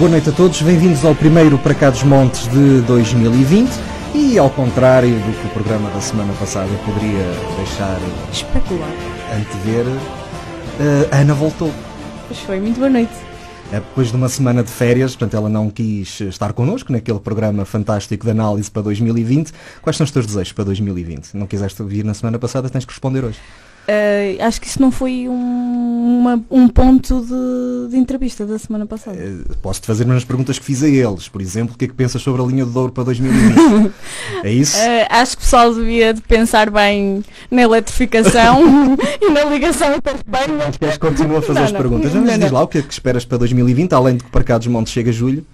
boa noite a todos. Bem-vindos ao primeiro Para Cá dos Montes de 2020. E ao contrário do que o programa da semana passada poderia deixar especular, antever, eh, Ana voltou. Pois foi, muito boa noite. É, depois de uma semana de férias, portanto ela não quis estar connosco naquele programa fantástico de análise para 2020. Quais são os teus desejos para 2020? Não quiseste vir na semana passada, tens que responder hoje. Uh, acho que isso não foi um, uma, um ponto de, de, entrevista da semana passada. Uh, Posso-te fazer umas perguntas que fiz a eles. Por exemplo, o que é que pensas sobre a linha de ouro para 2020? é isso? Uh, acho que o pessoal devia de pensar bem na eletrificação e na ligação interurbanas. Acho que eles continuam a fazer não, as não, perguntas. Não, Mas diz lá o que é que esperas para 2020, além de que o Parcados Montes chega a julho.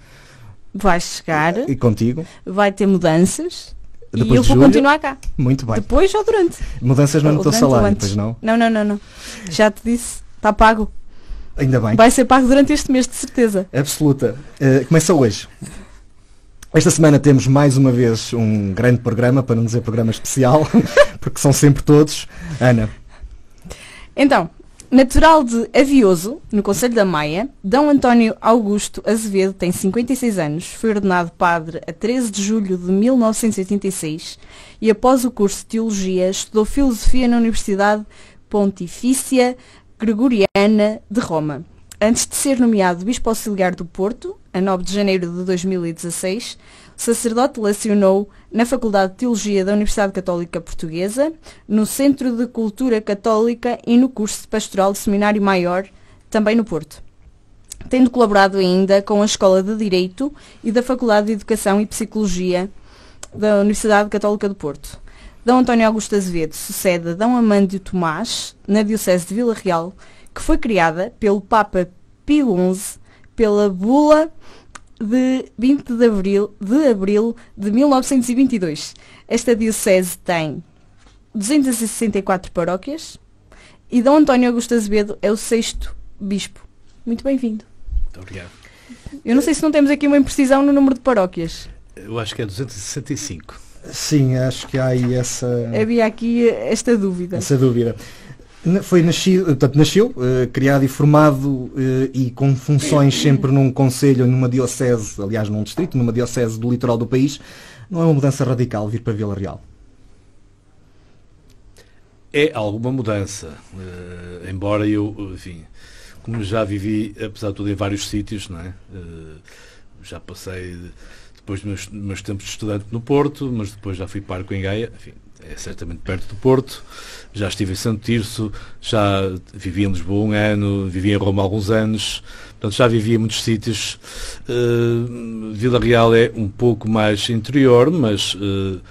Vai chegar. E contigo? Vai ter mudanças e eu vou julho, continuar cá. Muito bem. Depois ou durante. Mudanças não no teu salário, depois não? Não, não, não, não. Já te disse, está pago. Ainda bem. Vai ser pago durante este mês, de certeza. Absoluta. Uh, começa hoje. Esta semana temos mais uma vez um grande programa, para não dizer programa especial, porque são sempre todos. Ana. Então, Natural de Avioso, no Conselho da Maia, D. António Augusto Azevedo tem 56 anos, foi ordenado padre a 13 de julho de 1986 e após o curso de Teologia estudou Filosofia na Universidade Pontifícia Gregoriana de Roma. Antes de ser nomeado Bispo Auxiliar do Porto, a 9 de janeiro de 2016, sacerdote lecionou na Faculdade de Teologia da Universidade Católica Portuguesa, no Centro de Cultura Católica e no curso de Pastoral de Seminário Maior, também no Porto. Tendo colaborado ainda com a Escola de Direito e da Faculdade de Educação e Psicologia da Universidade Católica do Porto. D. António Augusto Azevedo sucede a D. Amândio Tomás, na Diocese de Vila Real, que foi criada pelo Papa Pio XI pela Bula de 20 de abril de, abril de 1922. Esta diocese tem 264 paróquias e Dom António Augusto Azevedo é o sexto bispo. Muito bem-vindo. Muito obrigado. Eu não sei se não temos aqui uma imprecisão no número de paróquias. Eu acho que é 265. Sim, acho que há aí essa. Havia aqui esta dúvida. Essa dúvida. Foi nascido, portanto, nasceu, eh, criado e formado eh, e com funções sempre num conselho, numa diocese, aliás num distrito, numa diocese do litoral do país. Não é uma mudança radical vir para Vila Real? É alguma mudança, eh, embora eu, enfim, como já vivi, apesar de tudo, em vários sítios, não é? já passei depois dos meus, meus tempos de estudante no Porto, mas depois já fui parco em Gaia, enfim, é certamente perto do Porto. Já estive em Santo Tirso, já vivi em Lisboa um ano, vivi em Roma alguns anos, portanto já vivi em muitos sítios. Uh, Vila Real é um pouco mais interior, mas uh,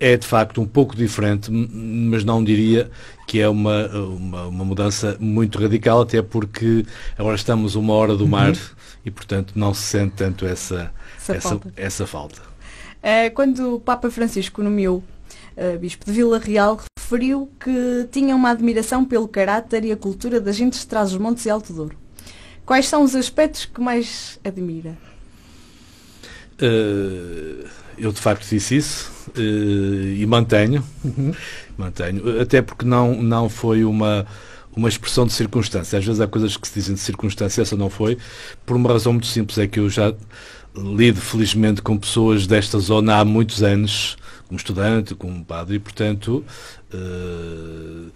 é de facto um pouco diferente, mas não diria que é uma, uma, uma, mudança muito radical, até porque agora estamos uma hora do mar uhum. e, portanto, não se sente tanto essa, essa, essa falta. Essa falta. Eh, quando o Papa Francisco nomeou eh, bispo de Vila Real, referiu que tinha uma admiração pelo caráter e a cultura da gente de Trás-os-Montes e Alto Douro. Quais são os aspectos que mais admira? Uh, eu de facto disse isso uh, e mantenho, uhum. mantenho, até porque não, não foi uma uma expressão de circunstância. Às vezes há coisas que se dizem de circunstância, essa não foi, por uma razão muito simples, é que eu já lido felizmente com pessoas desta zona há muitos anos como estudante, como padre, e, portanto, eh,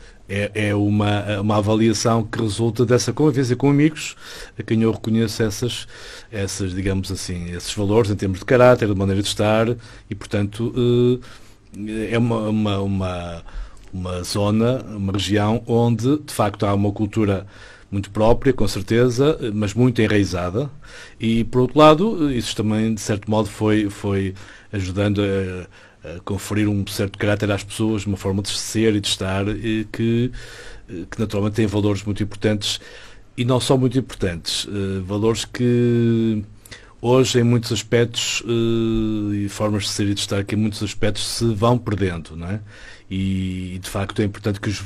é, é uma, uma avaliação que resulta dessa convivência com amigos, a quem eu reconheço essas, essas, digamos assim, esses valores em termos de caráter, de maneira de estar, e, portanto, eh, é uma, uma, uma, uma zona, uma região onde, de facto, há uma cultura muito própria, com certeza, mas muito enraizada. E, por outro lado, isso também, de certo modo, foi, foi ajudando a, eh, conferir um certo caráter às pessoas, uma forma de ser e de estar que, eh, que naturalmente tem valores muito importantes e não só muito importantes, eh, valores que hoje em muitos aspectos e formas de ser e de estar que em muitos aspectos se vão perdendo, não é? E de facto é importante que os,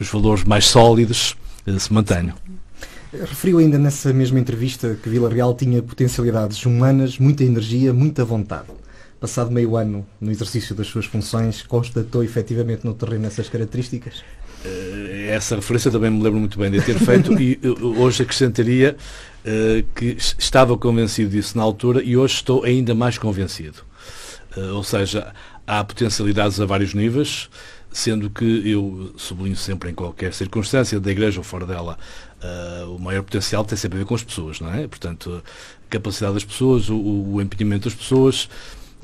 os valores mais sólidos se mantenham. Referiu ainda nessa mesma entrevista que Vila Real tinha potencialidades humanas, muita energia, muita vontade passado meio ano no exercício das suas funções, constatou efetivamente no terreno essas características? Eh, essa referência também me lembro muito bem de ter feito e eh, hoje acrescentaria eh, que estava convencido disso na altura e hoje estou ainda mais convencido. Ou seja, há potencialidades a vários níveis, sendo que eu sublinho sempre em qualquer circunstância, da igreja ou fora dela, o maior potencial tem sempre a ver com as pessoas, não é? Portanto, a capacidade das pessoas, o empenhamento das pessoas,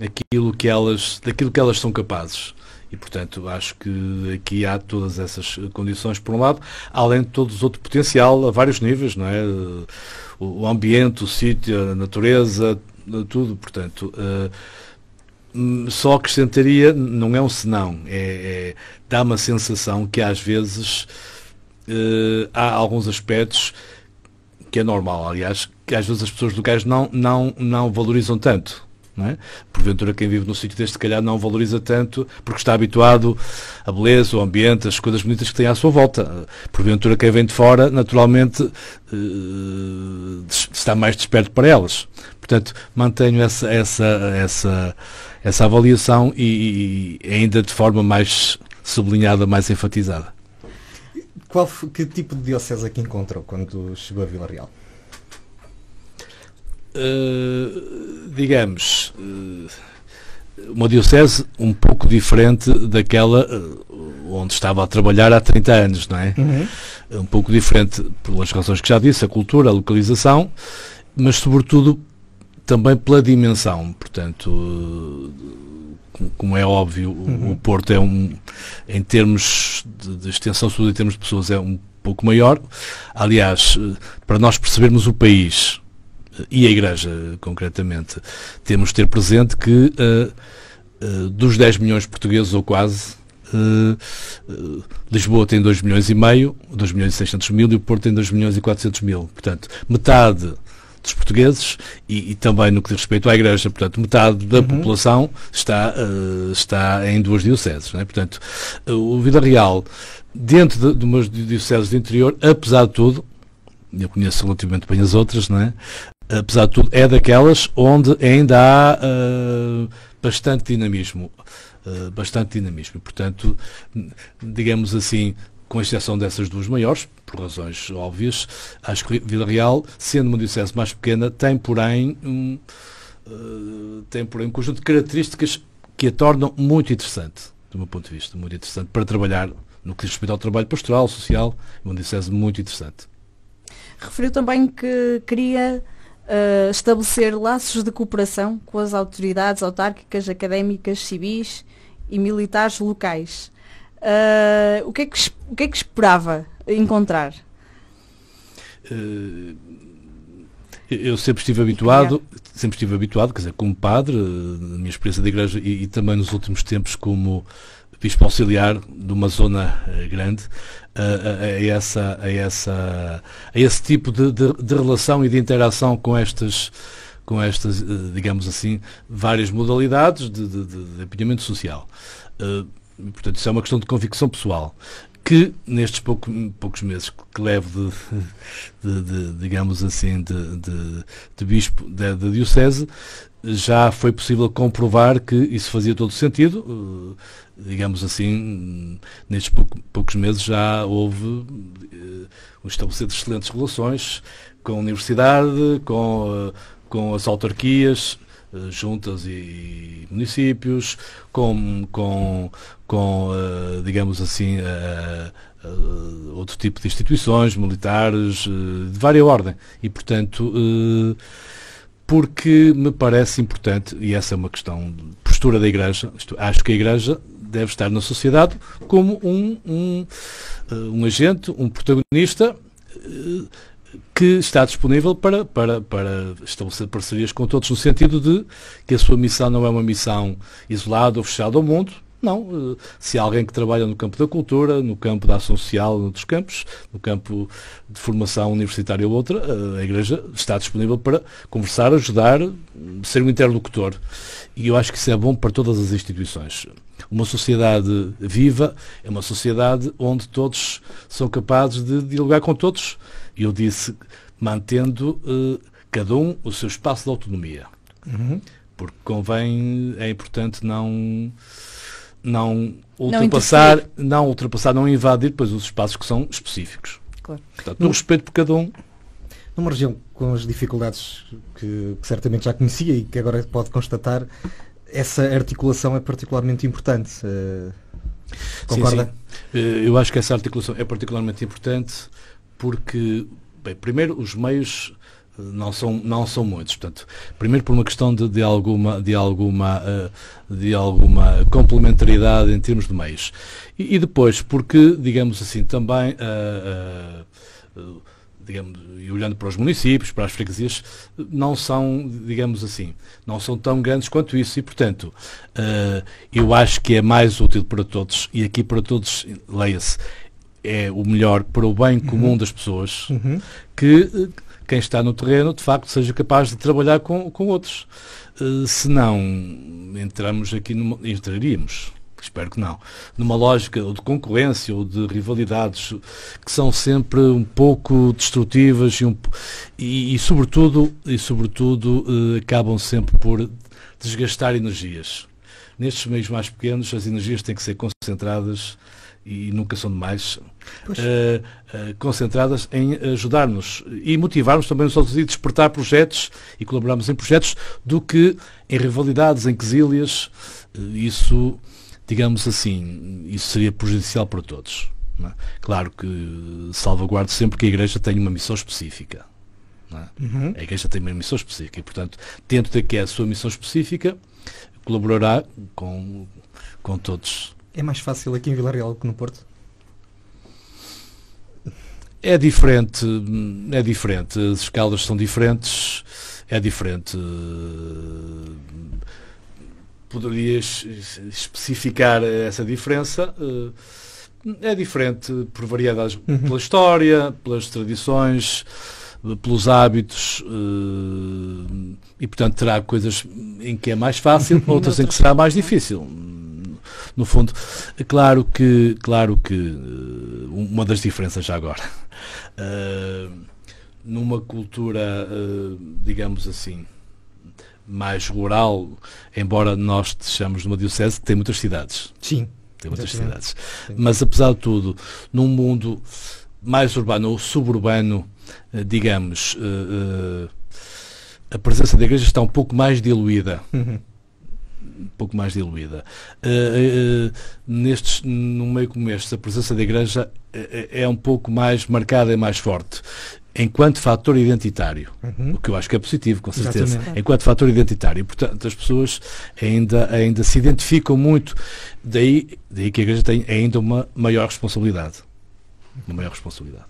aquilo que elas, daquilo que elas são capazes. E, portanto, acho que aqui há todas essas condições, por um lado, além de todo o outros potencial a vários níveis, não é? O ambiente, o sítio, a natureza, tudo, portanto. Eh, hum, só acrescentaria, não é um senão, é, é, dá uma sensação que às vezes eh, há alguns aspectos que é normal, aliás, que às vezes as pessoas locais não, não, não valorizam tanto é? Porventura, quem vive num sítio deste, se calhar, não valoriza tanto porque está habituado à beleza, ao ambiente, às coisas bonitas que tem à sua volta. Porventura, quem vem de fora, naturalmente, uh, está mais desperto para elas. Portanto, mantenho essa, essa, essa, essa avaliação e, e ainda de forma mais sublinhada, mais enfatizada. Qual, que tipo de diocese é que encontrou quando chegou a Vila Real? Eh, digamos, uh, uma diocese um pouco diferente daquela eh, onde estava a trabalhar há 30 anos, não é? Uhum. Um pouco diferente pelas razões que já disse, a cultura, a localização, mas sobretudo também pela dimensão, portanto como é óbvio, uhum. o Porto é um, em termos de, de extensão sul, em termos de pessoas, é um pouco maior. Aliás, para nós percebermos o país, e a Igreja, concretamente, temos de ter presente que eh, eh, dos 10 milhões de portugueses, ou quase, eh, Lisboa tem 2 milhões e meio, 2 milhões e 600 mil, e o Porto tem 2 milhões e 400 mil. Portanto, metade dos portugueses e, e, também no que diz respeito à Igreja. Portanto, metade da uhum. população está, uh, está em duas dioceses. Né? Portanto, uh, o Vila Real, dentro de, de umas dioceses do interior, apesar de tudo, eu conheço relativamente bem as outras, não é? apesar de tudo, é daquelas onde ainda há uh, bastante dinamismo. Uh, bastante dinamismo. Portanto, digamos assim, com exceção dessas duas maiores, por razões óbvias, acho que Vila Real, sendo uma diocese mais pequena, tem, porém, um, uh, tem, porém, um conjunto de características que a tornam muito interessante, do meu ponto de vista, muito interessante, para trabalhar no que diz respeito ao trabalho pastoral, social, uma diocese muito interessante. Referiu também que queria uh, estabelecer laços de cooperação com as autoridades autárquicas, académicas, civis e militares locais. Uh, o, que é que, o, que é que, esperava encontrar? Eh, eu sempre estive habituado, sempre estive habituado, quer dizer, como padre, na minha experiência da igreja e, e também nos últimos tempos como bispo auxiliar de uma zona eh, grande a, eh, eh, a, essa, a, essa, a esse tipo de, de, de relação e de interação com estas com estas, digamos assim, várias modalidades de, de, de, de apanhamento social. Uh, portanto, isso é uma questão de convicção pessoal que nestes pouco, poucos meses que levo de, de, de digamos assim, de, de, de bispo da diocese, já foi possível comprovar que isso fazia todo sentido. Eh, digamos assim, nestes poucos meses já houve um eh, de excelentes relações com a universidade, com, eh, com as autarquias, eh, juntas e municípios, com, com, com eh, digamos assim, eh, outro tipo de instituições, militares, de várias ordem. E, portanto, porque me parece importante, e essa é uma questão de postura da Igreja, isto, acho que a Igreja deve estar na sociedade como um, um, um agente, um protagonista que está disponível para, para, para estabelecer parcerias com todos, no sentido de que a sua missão não é uma missão isolada ou fechada ao mundo, não. Eh, se há alguém que trabalha no campo da cultura, no campo da ação social, noutros campos, no campo de formação universitária ou outra, eh, a Igreja está disponível para conversar, ajudar, ser um interlocutor. E eu acho que isso é bom para todas as instituições. Uma sociedade viva é uma sociedade onde todos são capazes de dialogar com todos eu disse mantendo uh, cada um o seu espaço de autonomia. Uhum. Porque convém, é importante não não ultrapassar, não, não, ultrapassar, não invadir depois os espaços que são específicos. Claro. Portanto, no respeito por cada um. Numa região com as dificuldades que, que certamente já conhecia e que agora pode constatar, essa articulação é particularmente importante. Uh, concorda? Sim, sim. Eh, eu acho que essa articulação é particularmente importante porque, bem, primeiro, os meios eh, não são, não são muitos. Portanto, primeiro por uma questão de, de alguma, de, alguma, eh, de alguma complementaridade em termos de meios. E, e depois, porque, digamos assim, também. Uh, uh, digamos, e olhando para os municípios, para as freguesias, não são, digamos assim, não são tão grandes quanto isso. E, portanto, uh, eu acho que é mais útil para todos, e aqui para todos, leia-se, é o melhor para o bem comum uhum. das pessoas, uhum. que eh, quem está no terreno, de facto, seja capaz de trabalhar com, com outros. Uh, se não, entramos aqui, numa, entraríamos, espero que não, numa lógica ou de concorrência ou de rivalidades que são sempre um pouco destrutivas e, um, e, e sobretudo, e sobretudo uh, acabam sempre por desgastar energias. Nestes meios mais pequenos, as energias têm que ser concentradas e nunca são demais, uh, uh, concentradas em ajudar-nos e motivar-nos também nos outros e despertar projetos e colaborarmos em projetos do que em rivalidades, em quesilhas. Eh, isso, digamos assim, isso seria prejudicial para todos. É? Claro que salvaguardo sempre que a Igreja tem uma missão específica. É? Uhum. A Igreja tem uma missão específica e, portanto, dentro da que é a sua missão específica, colaborará com, com todos é mais fácil aqui em Vila Real que no Porto? É diferente, é diferente. As escalas são diferentes, é diferente. Poderias especificar essa diferença? É diferente por variedades, uhum. pela história, pelas tradições, pelos hábitos eh, e, portanto, terá coisas em que é mais fácil, uhum. outras em que será mais difícil no fundo. Claro que, claro que eh, uma das diferenças já agora. Eh, numa cultura, eh, digamos assim, mais rural, embora nós estejamos numa diocese que tem muitas cidades. Sim. Tem muitas exatamente. cidades. Sim. Mas apesar de tudo, num mundo mais urbano ou suburbano, digamos, a presença da igreja está um pouco mais diluída. Uhum um pouco mais diluída. Uh, uh, nestes, num meio como este, a presença da Igreja é, é, é um pouco mais marcada e mais forte enquanto fator identitário, uhum. o que eu acho que é positivo, com certeza, Exatamente. enquanto fator identitário. Portanto, as pessoas ainda, ainda se identificam muito, daí, daí que a Igreja tem ainda uma maior responsabilidade. Uma maior responsabilidade.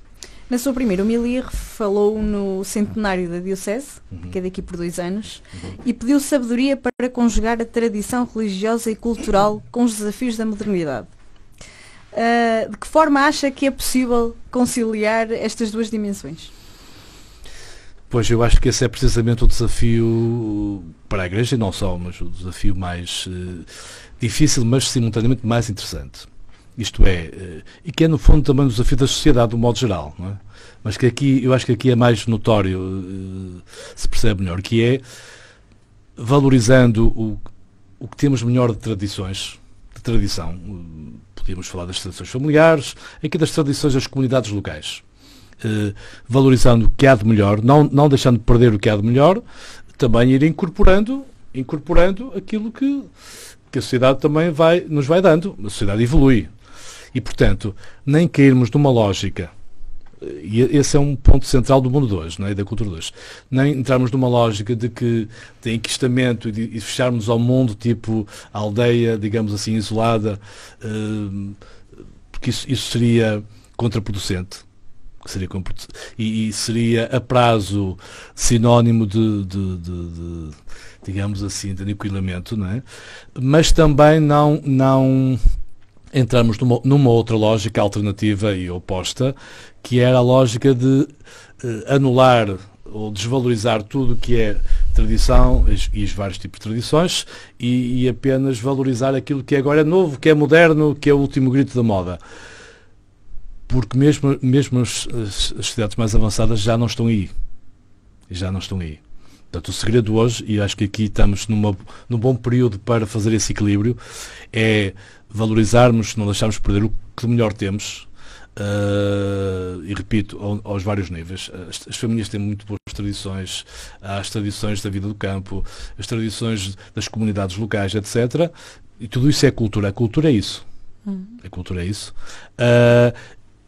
Na sua primeira homilia, falou no centenário da Diocese, uhum. que é daqui por dois anos, uhum. e pediu sabedoria para conjugar a tradição religiosa e cultural com os desafios da modernidade. Uh, de que forma acha que é possível conciliar estas duas dimensões? Pois eu acho que esse é precisamente o desafio para a Igreja e não só, mas o desafio mais uh, difícil, mas simultaneamente mais interessante isto é, eh, e que é no fundo também um desafio da sociedade de um modo geral, é? mas que aqui, eu acho que aqui é mais notório, eh, se percebe melhor, que é valorizando o, o que temos melhor de tradições, de tradição, eh, podíamos falar das tradições familiares, aqui das tradições das comunidades locais. valorizando o que há de melhor, não, não deixando de perder o que há de melhor, também ir incorporando, incorporando aquilo que, que a sociedade também vai, nos vai dando. A sociedade evolui. E, portanto, nem cairmos numa lógica eh, e esse é um ponto central do mundo de hoje, não é? da cultura de hoje. Nem entrarmos numa lógica de que tem enquistamento e, de, e fecharmos ao mundo, tipo aldeia, digamos assim, isolada, uh, porque isso, isso, seria contraproducente. Seria e, e, seria a prazo sinónimo de, de, de, digamos assim, de aniquilamento, não é? Mas também não, não entramos numa, numa, outra lógica alternativa e oposta, que era a lógica de eh, anular ou desvalorizar tudo o que é tradição e os vários tipos de tradições e, e, apenas valorizar aquilo que é agora é novo, que é moderno, que é o último grito da moda. Porque mesmo, mesmo as, as cidades mais avançadas já não estão aí. Já não estão aí. Portanto, o segredo hoje, e acho que aqui estamos numa, num bom período para fazer esse equilíbrio, é valorizarmos, não deixarmos perder o que melhor temos, Uh, e repito, aos vários níveis. As, as, famílias têm muito boas tradições, há as tradições da vida do campo, as tradições das comunidades locais, etc. E tudo isso é cultura. A cultura é isso. Uhum. A cultura é isso. Uh,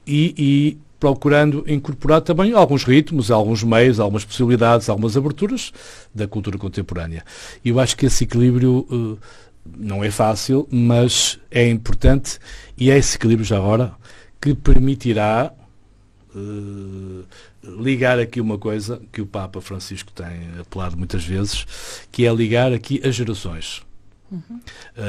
e, e, procurando incorporar também alguns ritmos, alguns meios, algumas possibilidades, algumas aberturas da cultura contemporânea. E eu acho que esse equilíbrio. Uh, não é fácil, mas é importante e é esse equilíbrio já agora que permitirá uh, ligar aqui uma coisa que o Papa Francisco tem apelado muitas vezes, que é ligar aqui as gerações. Uhum. Uh,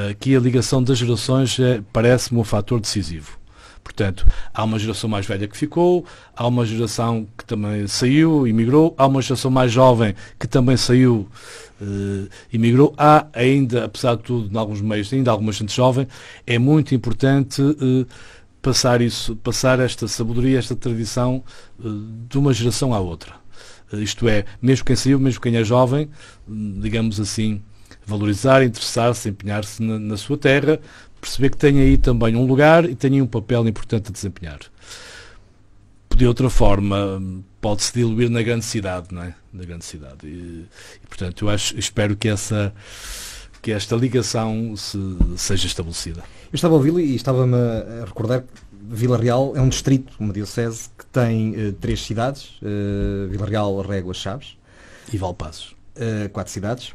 eh, que a ligação das gerações é, parece-me um fator decisivo. Portanto, há uma geração mais velha que ficou, há uma geração que também saiu, imigrou, há uma geração mais jovem que também saiu, uh, eh, imigrou. Há ainda, apesar de tudo, em alguns meios, ainda alguma gente jovem. É muito importante eh, passar isso, passar esta sabedoria, esta tradição eh, de uma geração à outra. isto é, mesmo quem saiu, mesmo quem é jovem, hum, digamos assim, valorizar, interessar-se, empenhar-se na, na, sua terra, perceber que tem aí também um lugar e tem um papel importante a desempenhar. De outra forma, pode-se diluir na grande cidade, não é? Na grande cidade. E, e portanto, eu acho, espero que essa que esta ligação se, seja estabelecida. Eu estava a ouvi-lo e estava-me a recordar que Vila Real é um distrito, uma diocese, que tem uh, três cidades, uh, Vila Real, Régua, Chaves. E Valpassos. Uh, quatro cidades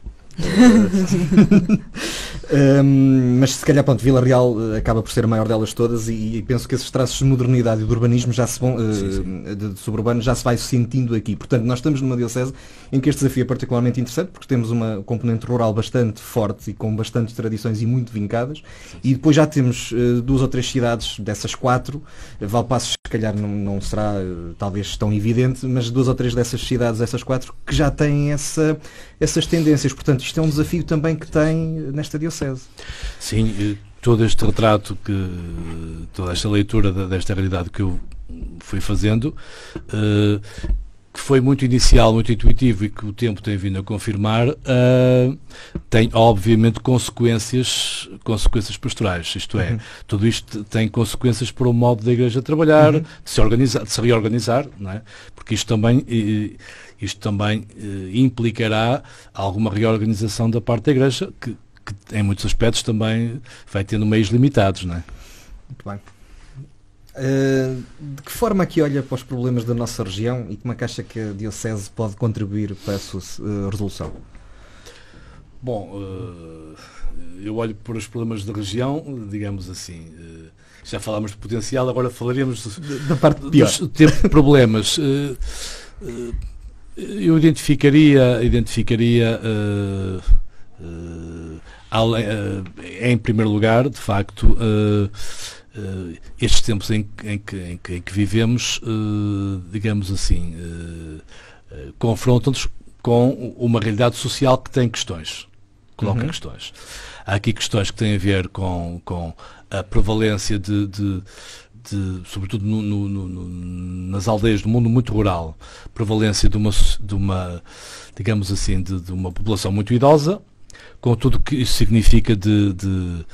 um, mas se calhar, pronto, Vila Real eh, acaba por ser a maior delas todas e, e penso que esses traços de modernidade e de urbanismo já se vão, uh, de, de suburbano já se vai sentindo aqui. Portanto, nós estamos numa diocese em que este desafio é particularmente interessante porque temos uma componente rural bastante forte e com bastantes tradições e muito vincadas e depois já temos uh, duas ou três cidades dessas quatro, Valpaços se calhar não, não será uh, talvez tão evidente, mas duas ou três dessas cidades, essas quatro, que já têm essa, essas tendências. Portanto, isto é um desafio também que tem nesta Diocese. Sim, todo este retrato, que, toda esta leitura desta realidade que eu fui fazendo, eh, que foi muito inicial, muito intuitivo e que o tempo tem vindo a confirmar, eh, tem obviamente consequências, consequências pastorais. Isto é, uhum. tudo isto tem consequências para o modo da Igreja trabalhar, uhum. de se organizar, de se reorganizar, não é? Porque isto também e, isto também eh, implicará alguma reorganização da parte da Igreja, que, que em muitos aspectos também vai tendo meios limitados, não é? Muito bem. Uh, de que forma aqui olha para os problemas da nossa região e como é que acha que a Diocese pode contribuir para a sua uh, resolução? Bom, uh, eu olho para os problemas da região, digamos assim. Eh, já falámos de potencial, agora falaremos da parte pior. dos problemas. Eu identificaria, identificaria uh, uh, em primeiro lugar, de facto, uh, estes tempos em, em, que, em, que, em que, vivemos, digamos assim, confrontam-nos com uma realidade social que tem questões, coloca uhum. questões. Há aqui questões que têm a ver com, com a prevalência de, de de, sobretudo no, no, no, nas aldeias do mundo muito rural, prevalência de uma, de uma digamos assim, de, de uma população muito idosa, com tudo o que isso significa de, de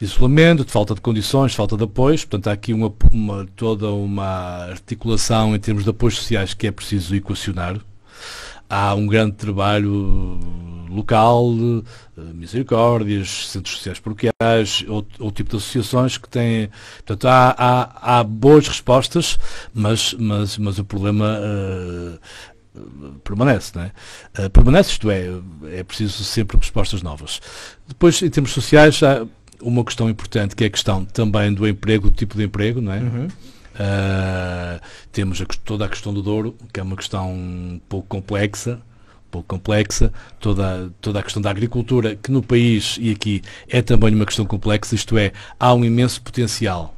isolamento, de falta de condições, de falta de apoios. Portanto, há aqui uma, uma, toda uma articulação em termos de apoios sociais que é preciso equacionar. Há um grande trabalho local, eh, misericórdias, centros sociais paroquiais, outro, outro tipo de associações que têm. Portanto, há, há, há boas respostas, mas, mas, mas o problema eh, permanece, não é? Eh, permanece, isto é, é preciso sempre respostas novas. Depois, em termos sociais, há uma questão importante que é a questão também do emprego, do tipo de emprego, não é? Uhum. Uh, temos a, toda a questão do Douro, que é uma questão um pouco complexa, pouco complexa, toda, toda a questão da agricultura, que no país e aqui é também uma questão complexa, isto é, há um imenso potencial.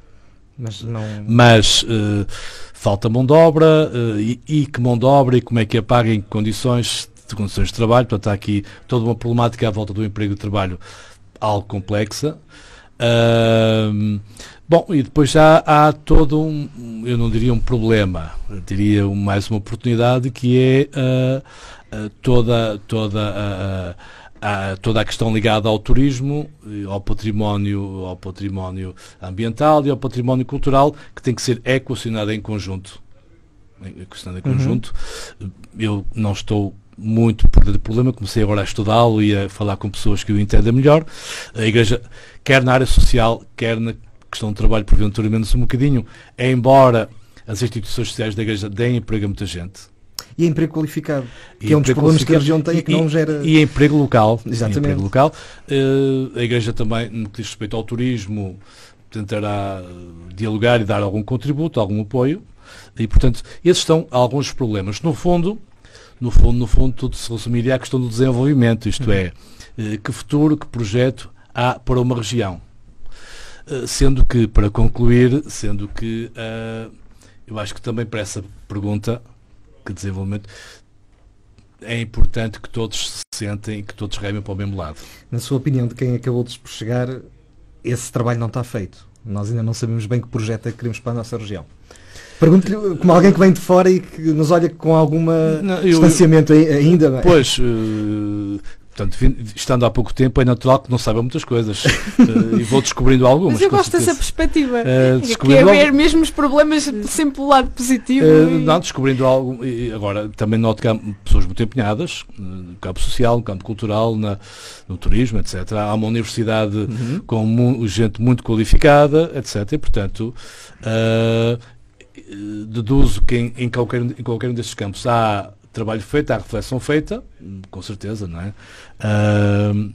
Mas, não... Mas uh, falta mão de obra, uh, e, e, que mão de obra, e como é que a paga, em condições, de condições de trabalho, portanto há aqui toda uma problemática à volta do emprego e trabalho algo complexa. Uh, bom, e depois já há todo um, eu não diria um problema, diria mais uma oportunidade que é uh, eh, toda, toda a, eh, a. Eh, toda a questão ligada ao turismo, ao património, ao património ambiental e ao património cultural, que tem que ser equacionada em conjunto. Equacionada em uhum. conjunto. Uhum. Eu não estou muito por dentro do problema, comecei agora a estudá-lo e a falar com pessoas que o entendem melhor. A Igreja, quer na área social, quer na questão do trabalho, porventura, menos um bocadinho, embora as instituições sociais da Igreja deem emprego a muita gente, e é emprego qualificado, que e é um dos problemas que a região tem é e que não gera. E emprego local. Exatamente. Emprego local. Uh, a Igreja também, no que diz respeito ao turismo, tentará eh, dialogar e dar algum contributo, algum apoio. E, portanto, esses são alguns problemas. No fundo, no fundo, no fundo, tudo se resumiria à questão do desenvolvimento, isto uhum. é, eh, que futuro, que projeto há para uma região. Sendo que, para concluir, sendo que uh, eu acho que também para essa pergunta que desenvolvimento é importante que todos se sentem e que todos remem para o mesmo lado. Na sua opinião, de quem acabou de chegar, esse trabalho não está feito. Nós ainda não sabemos bem que projeto é que queremos para a nossa região. Pergunto-lhe como alguém que vem de fora e que nos olha com algum distanciamento ainda. É? Pois, eh, Portanto, estando há pouco tempo, é natural que não saiba muitas coisas. Eh, e vou descobrindo algumas. Mas eu gosto dessa perspectiva. descobrir eh, é que é ver algo... mesmo os problemas sempre pelo lado positivo. Eh, e... Não, descobrindo algo. E agora, também noto que há pessoas muito empenhadas, no campo social, no campo cultural, na, no turismo, etc. Há uma universidade uhum. com mu gente muito qualificada, etc. E, portanto, uh, deduzo que em, em, qualquer, em qualquer um desses campos há trabalho feito, há reflexão feita, com certeza, não é? Uh,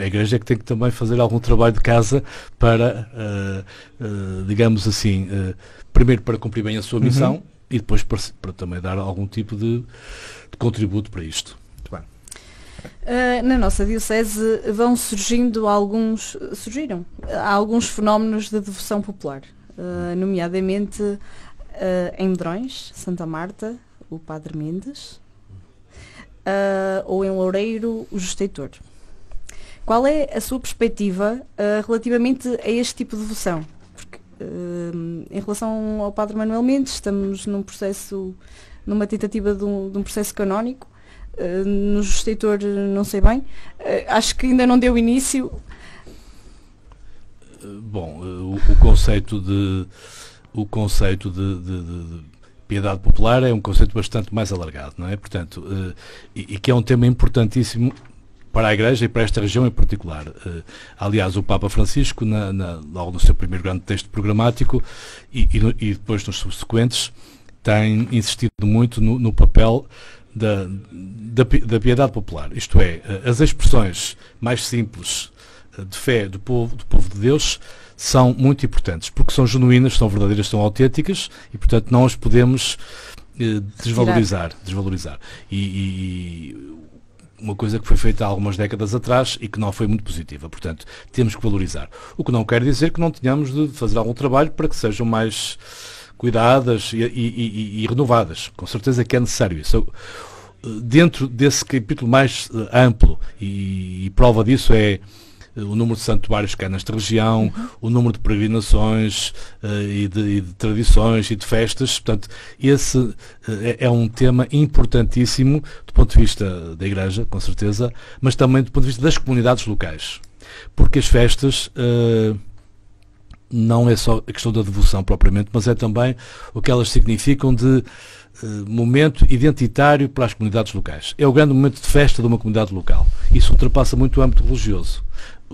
a igreja é que tem que também fazer algum trabalho de casa para, uh, uh, digamos assim, ah, primeiro para cumprir bem a sua uhum. missão uhum. e depois para, para, também dar algum tipo de, de contributo para isto. Uh, na nossa diocese vão surgindo alguns, surgiram alguns fenómenos de devoção popular, uh, nomeadamente uh, em Drões, Santa Marta, o Padre Mendes, uh, ou em Loureiro, o Justeitor. Qual é a sua perspectiva uh, relativamente a este tipo de devoção? Porque, uh, em relação ao Padre Manuel Mendes, estamos num processo, numa tentativa de um, de um processo canónico, uh, no Justeitor não sei bem, acho que ainda não deu início. Bom, o, o, conceito de o conceito de, de, de piedade popular é um conceito bastante mais alargado, não é? Portanto, eh, e, e, que é um tema importantíssimo para a Igreja e para esta região em particular. Eh, aliás, o Papa Francisco, na, na, logo no seu primeiro grande texto programático e, e, e depois nos subsequentes, tem insistido muito no, no papel da, da, da, piedade popular, isto é, eh, as expressões mais simples de fé do povo, do povo de Deus são muito importantes, porque são genuínas, são verdadeiras, são autênticas e, portanto, não as podemos eh, desvalorizar. desvalorizar. E, e, uma coisa que foi feita há algumas décadas atrás e que não foi muito positiva. Portanto, temos que valorizar. O que não quer dizer que não tenhamos de fazer algum trabalho para que sejam mais cuidadas e, e, e renovadas. Com certeza que é necessário isso eh, dentro desse capítulo mais eh, amplo e, e, prova disso é eh, o número de santuários que há nesta região, uhum. o número de peregrinações eh, e de, e, de, tradições e de festas. Portanto, esse eh, é, é um tema importantíssimo do ponto de vista da Igreja, com certeza, mas também do ponto de vista das comunidades locais. Porque as festas não é só a questão da devoção propriamente, mas é também o que elas significam de momento identitário para as comunidades locais. É o grande momento de festa de uma comunidade local. Isso ultrapassa muito o âmbito religioso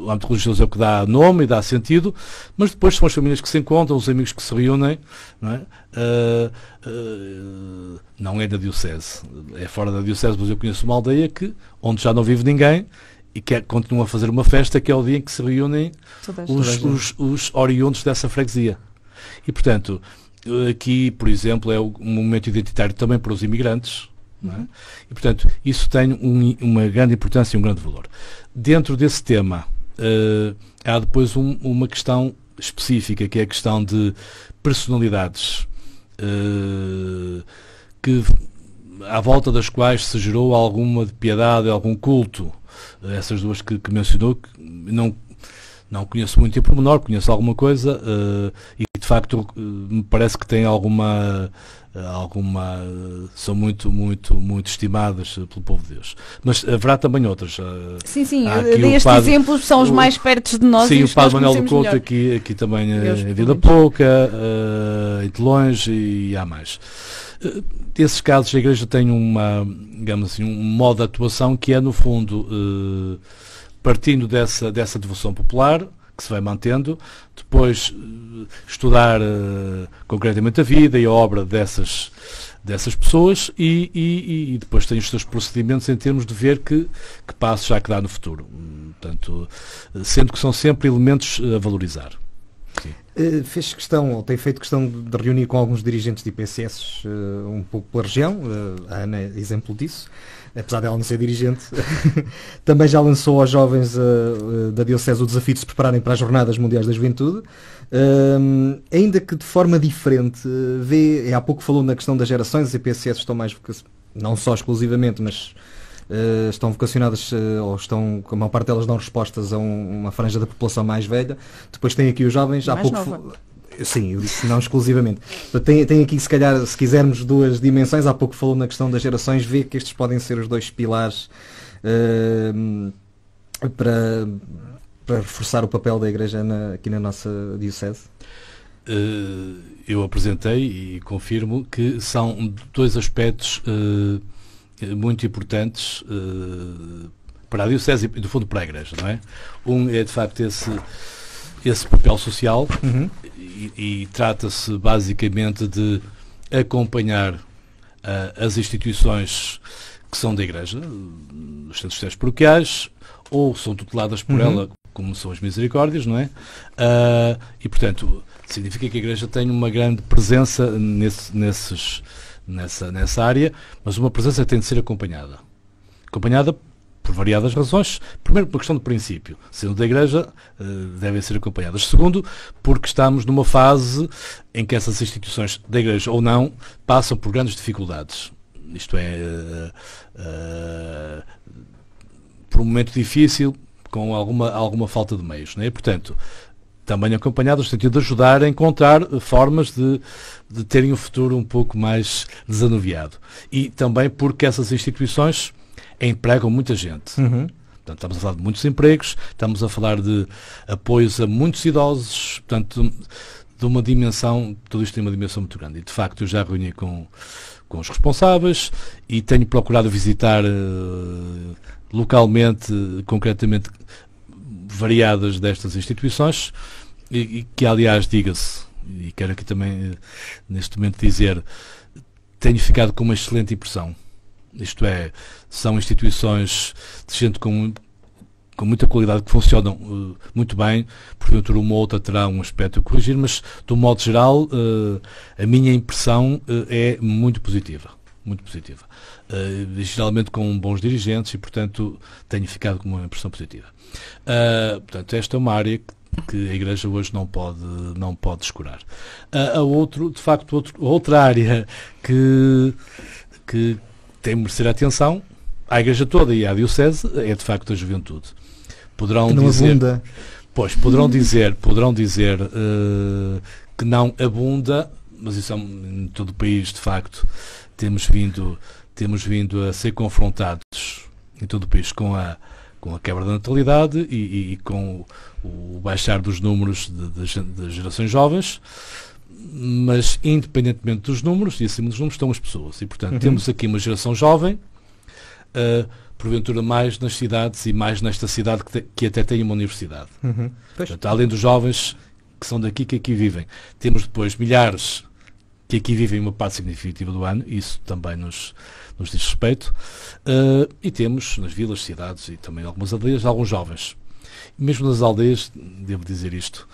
o âmbito religioso é o que dá nome e dá sentido, mas depois são as famílias que se encontram, os amigos que se reúnem, não é? Uh, uh, não é da Diocese, é fora da Diocese, mas eu conheço uma aldeia que, onde já não vive ninguém e que é, continua a fazer uma festa que é o dia em que se reúnem os, os, os oriundos dessa freguesia. E, portanto, aqui, por exemplo, é um momento identitário também para os imigrantes. É? Uhum. E, portanto, isso tem um, uma grande importância e um grande valor. Dentro desse tema, uh, há depois um, uma questão específica, que é a questão de personalidades, uh, que à volta das quais se gerou alguma piedade, algum culto. Uh, essas duas que, que mencionou, que não não conheço muito em pormenor, conheço alguma coisa uh, e de facto uh, me parece que tem alguma eh, alguma eh, são muito muito muito estimadas eh, pelo povo de Deus mas haverá também outras sim sim destes padre, exemplos são os mais perto de nós sim o padre Manuel do Couto aqui aqui também Deus, em Vila Pouca uh, em Telões e, e há mais uh, esses casos a igreja tem uma digamos assim um modo de atuação que é no fundo uh, partindo dessa dessa devoção popular que se vai mantendo, depois eh, estudar uh, concretamente a vida e a obra dessas, dessas pessoas e, e, e, depois tem os seus procedimentos em termos de ver que, que passo já que dá no futuro. Hum, portanto, eh, sendo que são sempre elementos a valorizar. Uh, fez questão, ou tem feito questão de reunir com alguns dirigentes de IPCS uh, um pouco pela região, uh, a Ana é exemplo disso apesar dela não ser dirigente, também já lançou aos jovens uh, da Diocese o desafio de se prepararem para as Jornadas Mundiais da Juventude, uh, ainda que de forma diferente, uh, vê, há pouco falou na questão das gerações, as EPSS estão mais, não só exclusivamente, mas Uh, estão vocacionadas uh, ou estão, a maior parte delas dão respostas a um, uma franja da população mais velha. Depois tem aqui os jovens, mais há pouco. Nova. Sim, eu disse não exclusivamente. Tem, tem aqui, se calhar, se quisermos, duas dimensões. Há pouco falou na questão das gerações, vê que estes podem ser os dois pilares uh, para, para reforçar o papel da Igreja na, aqui na nossa Diocese? Uh, eu apresentei e confirmo que são dois aspectos uh, muito importantes para a Diocese e, do fundo, para a Igreja, não é? Um é, de facto, esse esse papel social uhum e, trata-se basicamente de acompanhar uh, as instituições que são da Igreja, os centros sociais paroquiais, ou são tuteladas por uhum. ela, como são as misericórdias, não é? Uh, e, portanto, significa que a Igreja tem uma grande presença nesse, nesses, nessa, nessa área, mas uma presença que tem de ser acompanhada. Acompanhada por variadas razões. Primeiro, por questão de princípio. Sendo da Igreja, eh, devem ser acompanhadas. Segundo, porque estamos numa fase em que essas instituições, da Igreja ou não, passam por grandes dificuldades. Isto é, uh, uh, por um momento difícil, com alguma, alguma falta de meios. Né? Portanto, também acompanhadas no sentido de ajudar a encontrar formas de, de terem um futuro um pouco mais desanuviado. E também porque essas instituições empregam muita gente. Uhum. Portanto, estamos a falar de muitos empregos, estamos a falar de apoios a muitos idosos, portanto, de uma dimensão, tudo isto tem uma dimensão muito grande. E, de facto, eu já reuni com, com os responsáveis e tenho procurado visitar eh, localmente, concretamente, variadas destas instituições, e, e que, aliás, diga-se, e quero aqui também, eh, neste momento, dizer, tenho ficado com uma excelente impressão isto é, são instituições de gente com, com muita qualidade que funcionam uh, muito bem, porventura uma ou outra terá um aspecto a corrigir, mas do modo geral uh, a minha impressão uh, é muito positiva. Muito positiva. geralmente com bons dirigentes e, portanto, tenho ficado com uma impressão positiva. portanto, esta é uma área que que a Igreja hoje não pode, não pode escurar. A, a outro, de facto, outro, outra área que, que, tem de merecer atenção à Igreja toda e à Diocese é de facto a juventude. Poderão não dizer. Abunda. Pois, poderão dizer, poderão dizer uh, que não abunda, mas isso é em todo o país, de facto, temos vindo, temos vindo a ser confrontados em todo o país com a, com a quebra da natalidade e, e, e com o, o, baixar dos números de, de, de gerações jovens mas independentemente dos números, e acima dos números estão as pessoas. E, portanto, uhum. temos aqui uma geração jovem, uh, porventura mais nas cidades e mais nesta cidade que, te, que até tem uma universidade. Uhum. Portanto, além dos jovens que são daqui que aqui vivem, temos depois milhares que aqui vivem uma parte significativa do ano, isso também nos, nos diz respeito, uh, e temos nas vilas, cidades e também algumas aldeias, alguns jovens. Mesmo nas aldeias, devo dizer isto,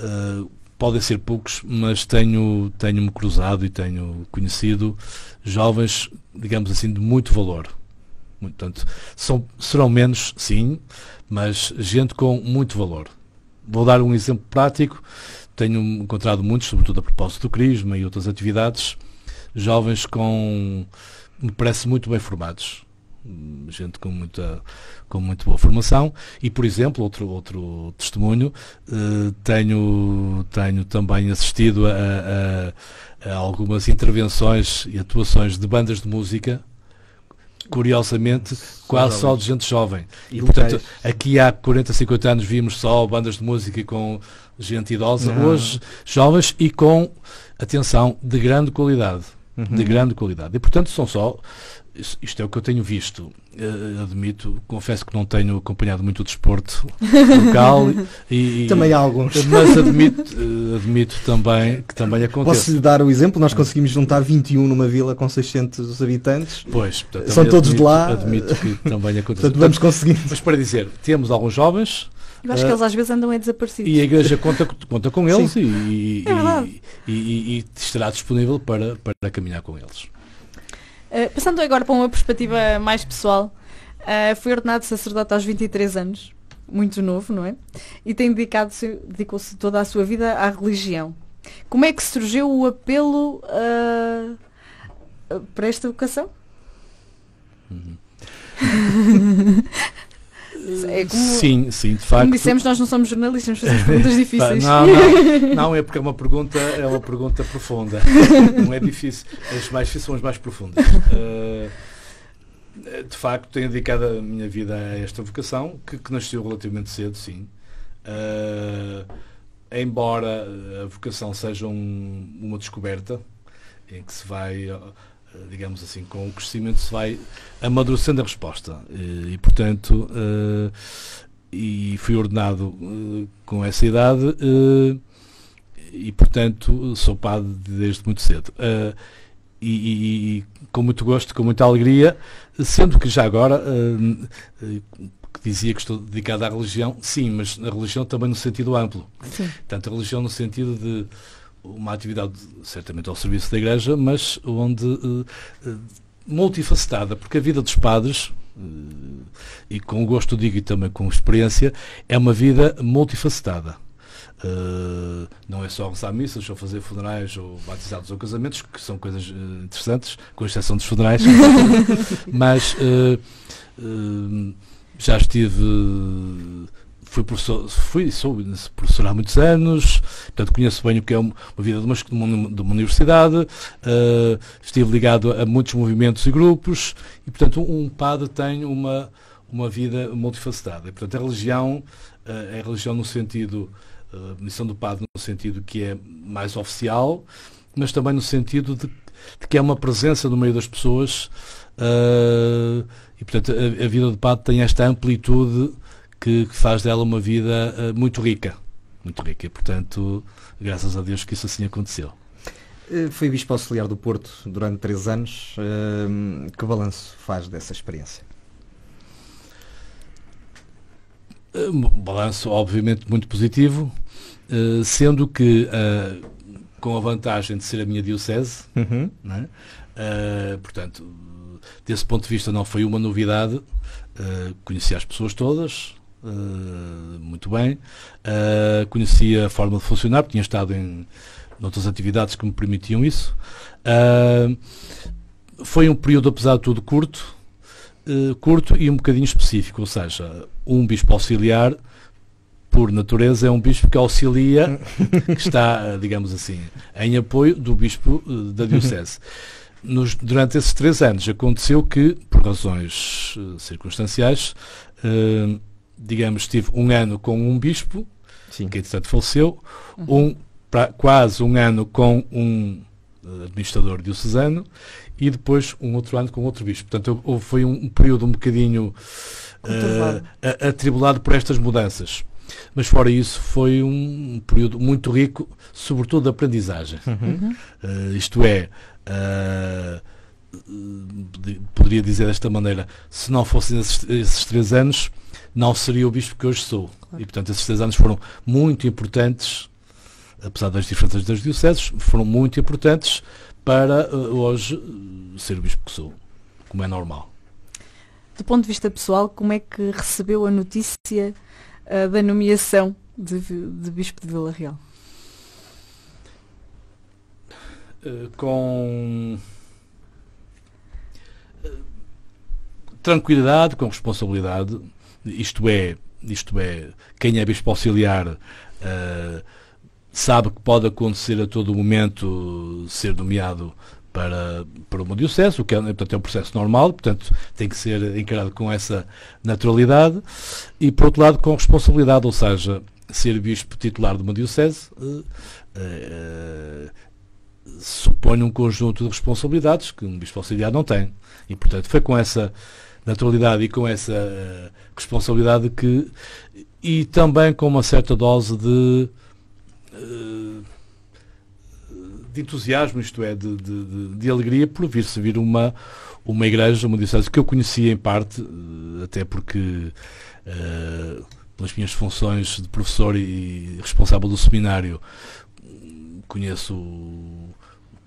uh, podem ser poucos, mas tenho, tenho-me cruzado e tenho conhecido jovens, digamos assim, de muito valor. Portanto, são, serão menos, sim, mas gente com muito valor. Vou dar um exemplo prático. Tenho encontrado muitos, sobretudo a propósito do Crisma e outras atividades, jovens com, me parece, muito bem formados. Hum, gente com muita com muito boa formação e por exemplo outro outro testemunho eh, tenho tenho também assistido a, a, a, algumas intervenções e atuações de bandas de música curiosamente quase jovens. só de gente jovem e, portanto aqui há 40 50 anos vimos só bandas de música com gente idosa Não. hoje jovens e com atenção de grande qualidade uhum. de grande qualidade e portanto são só isto é o que eu tenho visto. Uh, admito, confesso que não tenho acompanhado muito o desporto local. e, também há alguns. Mas admito, uh, admito também que também acontece. Posso lhe dar o exemplo? Nós conseguimos juntar 21 numa vila com 600 habitantes. Pois, portanto, são todos admito, de lá. Admito que também acontece. portanto, vamos conseguindo. Mas para dizer, temos alguns jovens. Eu acho que eh, eles às vezes andam é desaparecidos. E a igreja conta, conta com eles é e, e, e, estará disponível para, para caminhar com eles. Eh, passando agora para uma perspectiva mais pessoal, uh, fui ordenado sacerdote aos 23 anos, muito novo, não é? E tem dedicado-se, dedicou-se toda a sua vida à religião. Como é que surgiu o apelo uh, para esta vocação? Uhum. É como, sim, sim, de facto. Como dissemos, nós não somos jornalistas, fazemos perguntas difíceis. Não, não, não, é porque é uma pergunta, é uma pergunta profunda. Não é difícil. As mais difíceis são as mais profundas. Uh, de facto, tenho dedicado a minha vida a esta vocação, que, que nasceu relativamente cedo, sim. Uh, embora a vocação seja um, uma descoberta, em que se vai digamos assim, com o crescimento se vai amadurecendo a resposta. Eh, e, portanto, eh, e fui ordenado eh, com essa idade e, portanto, sou padre desde muito cedo. E, e, com muito gosto, com muita alegria, sendo que já agora dizia que estou dedicado à religião, sim, mas na religião também no sentido amplo. Sim. Tanto a religião no sentido de uma atividade certamente ao serviço da Igreja, mas onde eh, eh, multifacetada, porque a vida dos padres, eh, e com gosto digo e também com experiência, é uma vida multifacetada. Uh, não é só rezar missas ou fazer funerais ou batizados ou casamentos, que são coisas uh, interessantes, com exceção dos funerais, mas uh, já estive fui professor, fui, sou professor há muitos anos, portanto conheço bem o que é uma vida de uma, de uma universidade, uh, estive ligado a muitos movimentos e grupos, e portanto um padre tem uma, uma vida multifacetada. E, portanto a religião, uh, é a religião no sentido, uh, missão do padre no sentido que é mais oficial, mas também no sentido de, de que é uma presença no meio das pessoas, uh, e portanto a, a, vida do padre tem esta amplitude que, que faz dela uma vida uh, muito rica. Muito rica. E, portanto, graças a Deus que isso assim aconteceu. Eh, foi bispo auxiliar do Porto durante três anos. Uh, que balanço faz dessa experiência? Eh, um balanço, obviamente, muito positivo, uh, sendo que, uh, com a vantagem de ser a minha diocese, uhum. né? portanto, desse ponto de vista não foi uma novidade, conheci as pessoas todas, eh, muito bem, uh, conhecia a forma de funcionar, tinha estado em outras atividades que me permitiam isso. Uh, foi um período, apesar de tudo, curto, curto e um bocadinho específico, ou seja, um bispo auxiliar por natureza, é um bispo que auxilia, que está, digamos assim, em apoio do bispo da Diocese. Nos, durante esses três anos aconteceu que, por razões circunstanciais, uh, digamos, tive um ano com um bispo, Sim. que entretanto faleceu, uhum. um, pra, quase um ano com um eh, administrador diocesano e depois um outro ano com outro bispo. Portanto, houve, foi um, período um bocadinho uh, atribulado por estas mudanças. Mas fora isso, foi um período muito rico, sobretudo de aprendizagem. Uhum. Uh, isto é, uh, poderia dizer desta maneira, se não fossem esses, esses três anos, não seria o bispo que hoje sou. Claro. E, portanto, esses três anos foram muito importantes, apesar das diferenças das dioceses, foram muito importantes para uh, hoje eh, ser o bispo que sou, como é normal. Do ponto de vista pessoal, como é que recebeu a notícia uh, da nomeação de, de, bispo de Vila Real? Uh, com tranquilidade, com responsabilidade, isto é, isto é quem é bispo auxiliar uh, sabe que pode acontecer a todo momento ser nomeado para, para uma diocese, o que é, portanto, é um processo normal, portanto tem que ser encarado com essa naturalidade e, por outro lado, com responsabilidade, ou seja, ser bispo titular de uma diocese uh, uh, supõe um conjunto de responsabilidades que um bispo auxiliar não tem. E, portanto, foi com essa naturalidade e com essa eh, responsabilidade que. E também com uma certa dose de. Eh, de entusiasmo, isto é, de, de, de alegria por vir servir uma, uma igreja, uma diocese que eu conhecia em parte, eh, até porque uh, pelas minhas funções de professor e responsável do seminário, conheço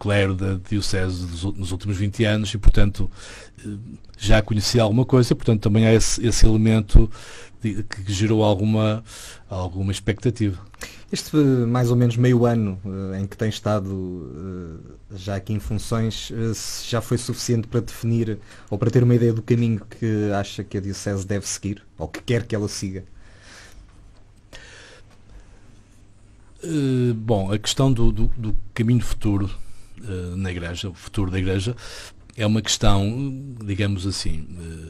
clero da Diocese nos últimos 20 anos e, portanto, eh, já conhecia alguma coisa, portanto, também há esse, esse elemento de, que gerou alguma, alguma expectativa. Este mais ou menos meio ano eh, em que tem estado eh, já aqui em funções, já foi suficiente para definir ou para ter uma ideia do caminho que acha que a Diocese deve seguir ou que quer que ela siga? bom, a questão do, do, do caminho futuro eh, na Igreja, o futuro da Igreja, é uma questão, digamos assim, eh,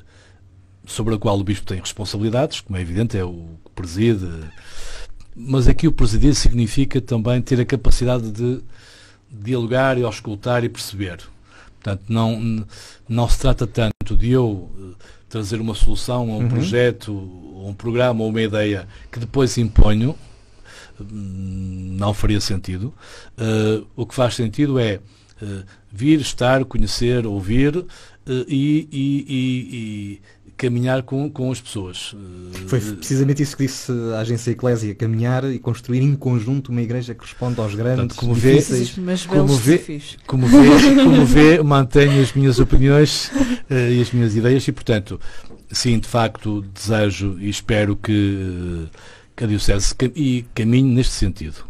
sobre a qual o Bispo tem responsabilidades, como é evidente, é o que preside, mas aqui o presidir significa também ter a capacidade de dialogar e auscultar e perceber. Portanto, não, não se trata tanto de eu eh, trazer uma solução, ou um uhum. projeto, ou um programa, ou uma ideia que depois imponho, não faria sentido. Uh, o que faz sentido é uh, vir, estar, conhecer, ouvir uh, e, e, e, e, caminhar com, com as pessoas. Foi precisamente isso que disse a agência Eclésia, caminhar e construir em conjunto uma igreja que responda aos grandes, Portanto, como vê, mas como vê, como vê, como vê, mantenho as minhas opiniões e as minhas ideias e, portanto, sim, de facto, desejo e espero que que a Diocese e caminhe neste sentido.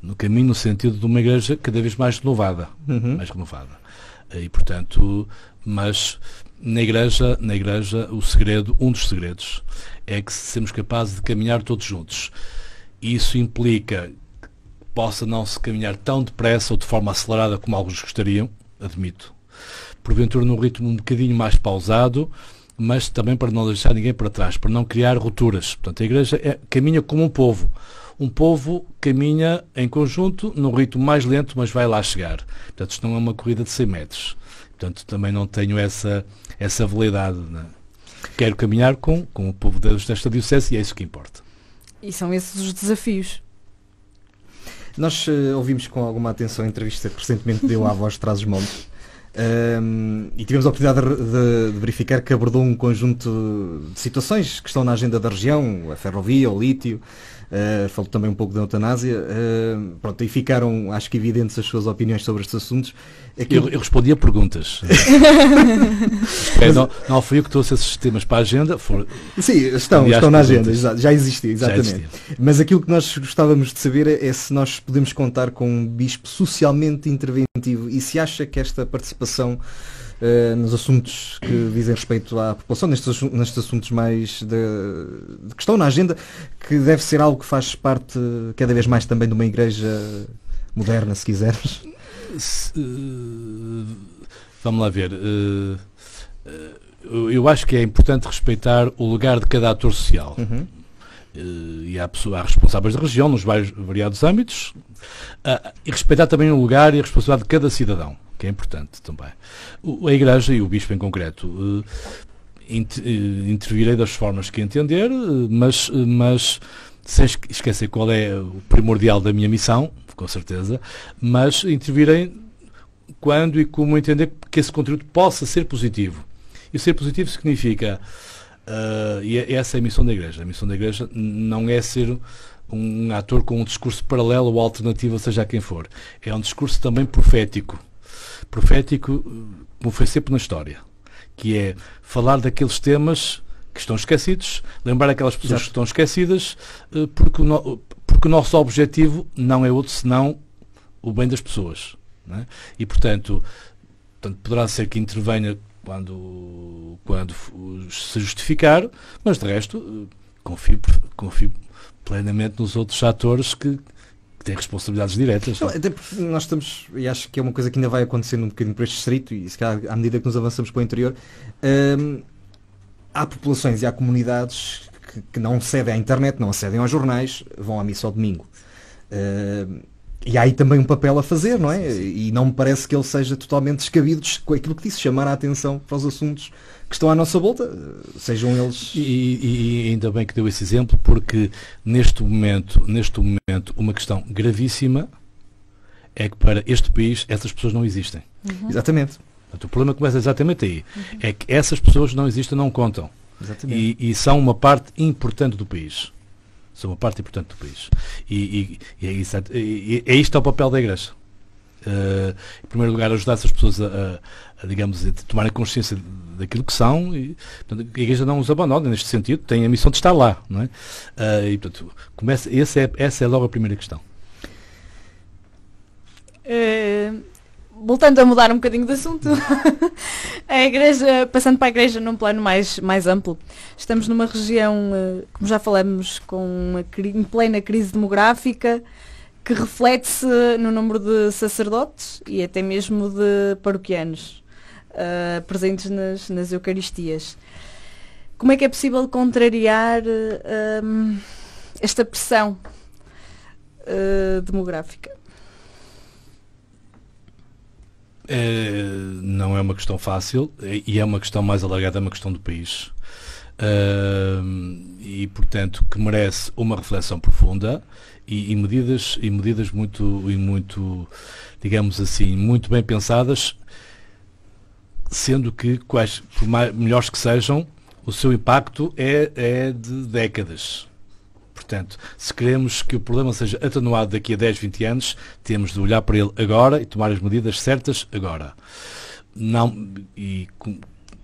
No caminho no sentido de uma igreja cada vez mais renovada. Uhum. Mais renovada. Eh, e, portanto, mas na igreja, na igreja, o segredo, um dos segredos, é que sejamos capazes de caminhar todos juntos. Isso implica que possa não se caminhar tão depressa ou de forma acelerada como alguns gostariam, admito. Porventura num ritmo um bocadinho mais pausado, mas também para não deixar ninguém para trás, para não criar rupturas. Portanto, a Igreja é, caminha como um povo. Um povo caminha em conjunto, num ritmo mais lento, mas vai lá chegar. Portanto, isto não é uma corrida de 100 metros. Portanto, também não tenho essa, essa validade. Né? Quero caminhar com, com o povo de Deus desta Diocese e é isso que importa. E são esses os desafios. Nós uh, ouvimos com alguma atenção a entrevista que recentemente deu à voz Trazes Montes um, e tivemos a oportunidade de, de, de, verificar que abordou um conjunto de situações que estão na agenda da região, a ferrovia, o lítio, eh, falou também um pouco da eutanásia, uh, pronto, e ficaram, acho que evidentes as suas opiniões sobre estes assuntos. Aquilo... Eu, eu respondi a perguntas. é, não, não fui eu que trouxe esses temas para a agenda. For... Sim, estão, estão na agenda, já existia, exatamente. Já existia. Mas aquilo que nós gostávamos de saber é se nós podemos contar com um bispo socialmente interventivo e se acha que esta participação uh, nos assuntos que dizem respeito à população, nestes, nestes assuntos mais de, de, que estão na agenda, que deve ser algo que faz parte cada vez mais também de uma igreja moderna, se quiseres eh, Vamos lá ver. Eh, eu acho que é importante respeitar o lugar de cada ator social. Uhum. E há, pessoa, há responsáveis da região, nos vários variados âmbitos, ah, e respeitar também o lugar e a responsabilidade de cada cidadão que é importante também. a Igreja e o Bispo em concreto eh, eh, intervirei das formas que entender, eh, mas, mas sem esquecer qual é o primordial da minha missão, com certeza, mas intervirei quando e como entender que esse conteúdo possa ser positivo. E ser positivo significa, uh, e essa é a missão da Igreja, a missão da Igreja não é ser um ator com um discurso paralelo ou alternativo, seja quem for, é um discurso também profético profético, como foi sempre na história, que é falar daqueles temas que estão esquecidos, lembrar aquelas pessoas Exato. que estão esquecidas, eh, porque o, no, porque o nosso objetivo não é outro senão o bem das pessoas. É? E, portanto, portanto, poderá ser que intervenha quando, quando se justificar, mas de resto, eh, confio, confio plenamente nos outros atores que, que tem responsabilidades diretas. Não, é? até porque nós estamos, e acho que é uma coisa que ainda vai acontecendo um bocadinho para este distrito, e se calhar à medida que nos avançamos para o interior, hum, há populações e há comunidades que, que, não cedem à internet, não acedem aos jornais, vão à missa ao domingo. Hum, e há aí também um papel a fazer, não é? E não me parece que ele seja totalmente descabido com aquilo que disse, chamar a atenção para os assuntos que estão à nossa volta, sejam eles. E, e ainda bem que deu esse exemplo, porque neste momento, neste momento, uma questão gravíssima é que para este país essas pessoas não existem. Uhum. Exatamente. Portanto, o problema começa exatamente aí. Uhum. É que essas pessoas não existem, não contam. Exatamente. E, e são uma parte importante do país são uma parte importante do país. E, e, é e, e é isto é o papel da Igreja. Uh, em primeiro lugar, ajudar essas pessoas a, a, a digamos, a tomarem consciência daquilo que são e portanto, a Igreja não os abandona neste sentido, tem a missão de estar lá. Não é? Uh, e, portanto, começa, é, essa é logo a primeira questão. É, voltando a mudar um bocadinho de assunto, a igreja, passando para a igreja num plano mais, mais amplo, estamos numa região, eh, como já falamos, com em plena crise demográfica, que reflete-se no número de sacerdotes e até mesmo de paroquianos uh, presentes nas, nas Eucaristias. Como é que é possível contrariar uh, esta pressão uh, demográfica? Eh, não é uma questão fácil e é uma questão mais alargada, é uma questão do país. Eh, e, portanto, que merece uma reflexão profunda e, e, medidas, e medidas muito, e muito, digamos assim, muito bem pensadas, sendo que, quais, por mais, melhores que sejam, o seu impacto é, é de décadas. Portanto, se queremos que o problema seja atenuado daqui a 10, 20 anos, temos de olhar para ele agora e tomar as medidas certas agora. Não, e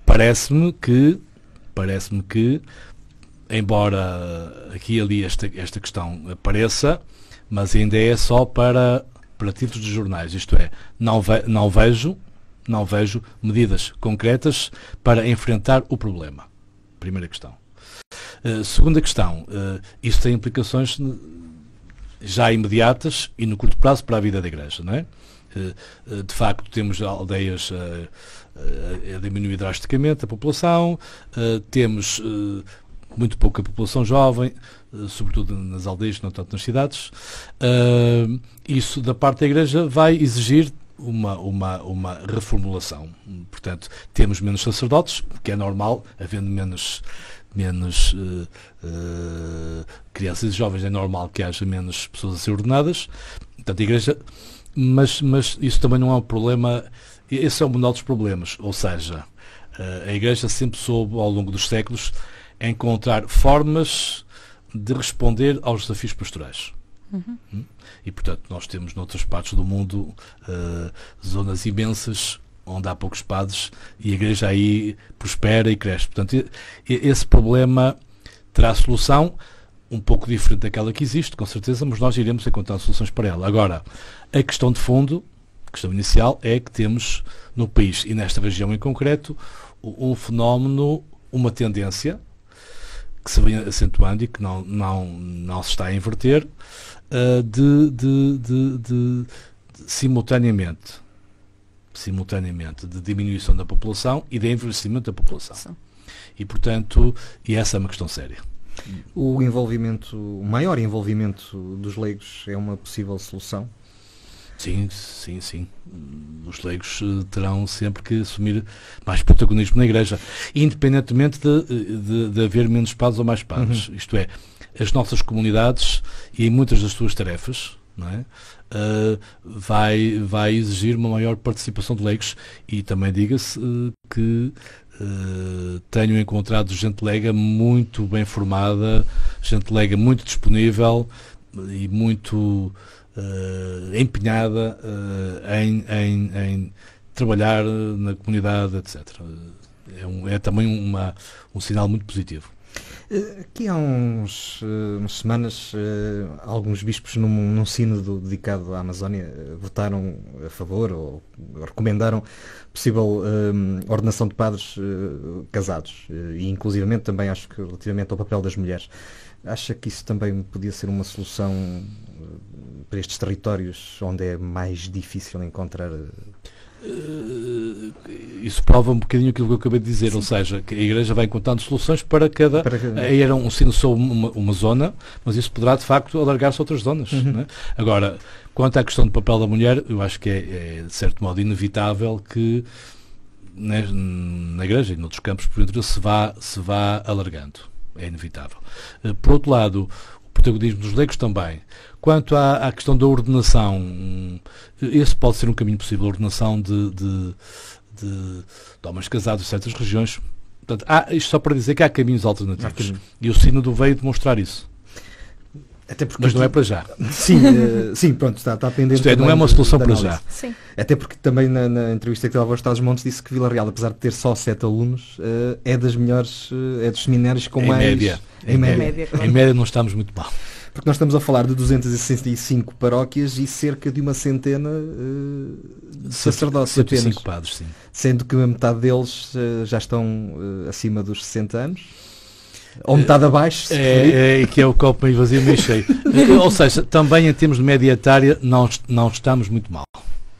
parece-me que, parece-me que, embora aqui e ali esta, esta questão apareça, mas ainda é só para, para títulos de jornais, isto é, não, ve, não vejo, não vejo medidas concretas para enfrentar o problema. Primeira questão. Eh, segunda questão, eh, isso isto tem implicações já imediatas e no curto prazo para a vida da Igreja, não é? Eh, de facto, temos aldeias a diminuir drasticamente a população, temos muito pouca população jovem, sobretudo nas aldeias, não tanto nas cidades. Isso, da parte da Igreja, vai exigir uma, uma, uma reformulação. Portanto, temos menos sacerdotes, que é normal, havendo menos menos uh, uh, crianças e jovens, é normal que haja menos pessoas a ser ordenadas, portanto, a Igreja, mas, mas isso também não é um problema, esse é um dos problemas, ou seja, eh, a Igreja sempre soube, ao longo dos séculos, encontrar formas de responder aos desafios pastorais. Uhum. Hum? E, portanto, nós temos noutras partes do mundo uh, zonas imensas onde há poucos padres e a igreja aí prospera e cresce. Portanto, esse problema terá solução um pouco diferente daquela que existe, com certeza, mas nós iremos encontrar soluções para ela. Agora, a questão de fundo, a questão inicial, é que temos no país e nesta região em concreto um fenómeno, uma tendência que se vem acentuando e que não, não, não se está a inverter, eh, de, de, de, de simultaneamente simultaneamente de diminuição da população e de envelhecimento da população. Sim. E, portanto, e essa é uma questão séria. O envolvimento, o maior envolvimento dos leigos é uma possível solução? Sim, sim, sim. Os leigos eh, terão sempre que assumir mais protagonismo na Igreja, independentemente de, de, de haver menos padres ou mais padres. Uhum. Isto é, as nossas comunidades e muitas das suas tarefas, não é? uh, vai, vai exigir uma maior participação de leigos e também diga-se uh, que uh, tenho encontrado gente leiga muito bem formada, gente leiga muito disponível e muito empenhada em, em, em trabalhar na comunidade, etc. É, um, é, também uma, um sinal muito positivo. Aqui há uns, eh, umas semanas, eh, alguns bispos num, num sínodo dedicado à Amazónia eh, votaram a favor ou recomendaram possível um, ordenação de padres uh, casados e inclusivamente também acho que relativamente ao papel das mulheres. Acha que isso também podia ser uma solução para estes territórios onde é mais difícil encontrar isso prova um bocadinho aquilo que eu acabei de dizer, Sim. ou seja, que a Igreja vai encontrando soluções para cada. Para cada... Aí era um sino sobre uma, uma, zona, mas isso poderá de facto alargar-se a outras zonas. Uhum. Né? Agora, quanto à questão do papel da mulher, eu acho que é, é de certo modo inevitável que na, né, na Igreja e noutros campos porventura se vá, se vá alargando. É inevitável. Eh, por outro lado, o protagonismo dos leigos também. Quanto à, à, questão da ordenação, hum, esse pode ser um caminho possível, a ordenação de, de, de, de homens casados em certas regiões. Portanto, há, isto só para dizer que há caminhos alternativos. Há caminho. E o sino do veio demonstrar isso. Até porque Mas não é para já. Sim, eh, sim pronto, está, está pendente. Isto é, não é uma solução para já. Sim. Até porque também na, na entrevista que estava ao Estados Montes disse que Vila Real, apesar de ter só sete alunos, eh, é das melhores, eh, é dos seminários com em mais. Média. Em, em média. média claro. Em média não estamos muito mal. Porque nós estamos a falar de 265 paróquias e cerca de uma centena eh, de sacerdócios apenas. Padres, sim. Sendo que a metade deles eh, já estão eh, acima dos 60 anos. Ou metade abaixo. É, é, que é o copo meio vazio, meio cheio. Ou seja, também em termos de média etária, não, não estamos muito mal.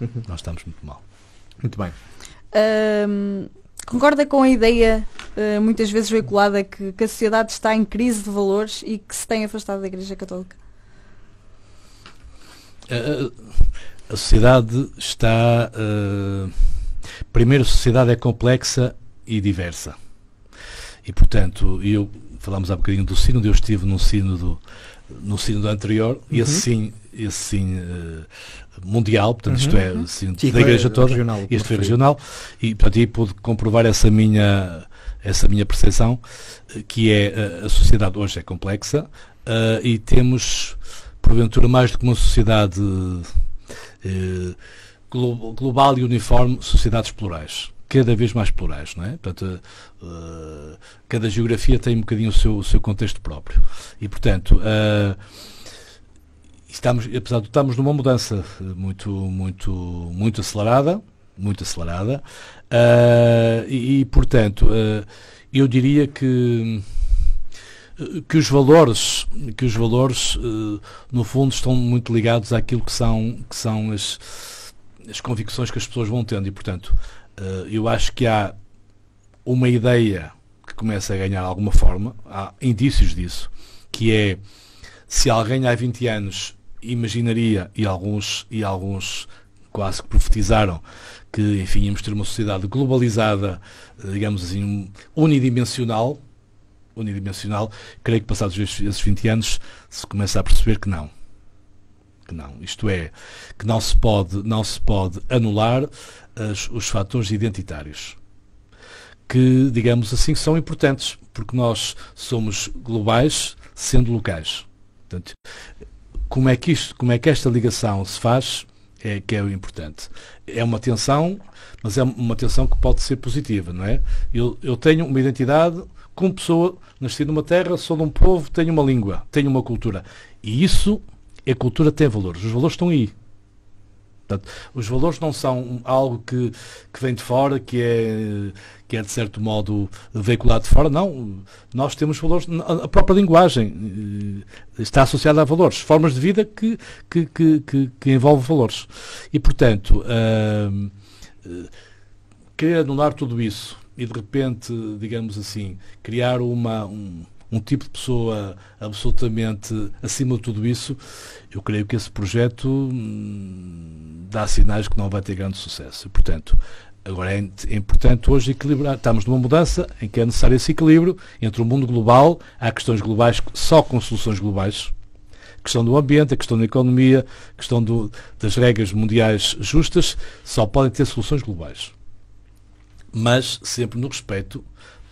Uhum. nós estamos muito mal. Muito bem. Um Concorda com a ideia, eh, muitas vezes veiculada, que, que, a sociedade está em crise de valores e que se tem afastado da Igreja Católica? Eh, eh, a sociedade está. Uh, primeiro, a sociedade é complexa e diversa. E, portanto, eu. Falámos há bocadinho do sino. eu estive num do no sínodo anterior, uhum. e assim esse sim eh, mundial, portanto isto uhum, é uhum. sim, da igreja toda, regional, isto foi regional, e portanto aí pude comprovar essa minha, essa minha percepção, eh, que é eh, a sociedade hoje é complexa e temos, porventura, mais do que uma sociedade global e uniforme, sociedades plurais cada vez mais plurais, não é? Portanto, uh, cada geografia tem um bocadinho o seu, o seu contexto próprio. E, portanto, uh, Estamos, apesar de estamos numa mudança eh, muito, muito, muito acelerada, muito acelerada, uh, e, e, portanto, uh, eu diria que que os valores que os valores uh, no fundo estão muito ligados àquilo que são que são as, as convicções que as pessoas vão tendo e portanto eu acho que há uma ideia que começa a ganhar alguma forma há indícios disso que é se alguém há 20 anos imaginaria e alguns, e alguns quase que profetizaram que, enfim, íamos ter uma sociedade globalizada, eh, digamos assim, unidimensional, unidimensional, creio que passados esses 20 anos se começa a perceber que não. Que não. Isto é, que não se pode, não se pode anular as, os fatores identitários. Que, digamos assim, são importantes, porque nós somos globais sendo locais. Portanto, como é que isto, como é que esta ligação se faz, é que é o importante. É uma tensão, mas é uma tensão que pode ser positiva, não é? Eu, eu tenho uma identidade como pessoa, nasci numa terra, sou de um povo, tenho uma língua, tenho uma cultura. E isso, a cultura tem valores. Os valores estão aí. Portanto, os valores não são algo que, que vem de fora, que é, que é de certo modo veiculado de fora, não. Nós temos valores, a própria linguagem eh, está associada a valores, formas de vida que, que, que, que, que envolvem valores. E, portanto, hum, querer anular tudo isso e de repente, digamos assim, criar uma, um, um tipo de pessoa absolutamente acima de tudo isso, eu creio que esse projeto hum, dá sinais que não vai ter grande sucesso. Portanto, Agora é, é importante hoje equilibrar. Estamos numa mudança em que é necessário esse equilíbrio entre o mundo global, há questões globais só com soluções globais, a questão do ambiente, a questão da economia, a questão do, das regras mundiais justas, só podem ter soluções globais. Mas sempre no respeito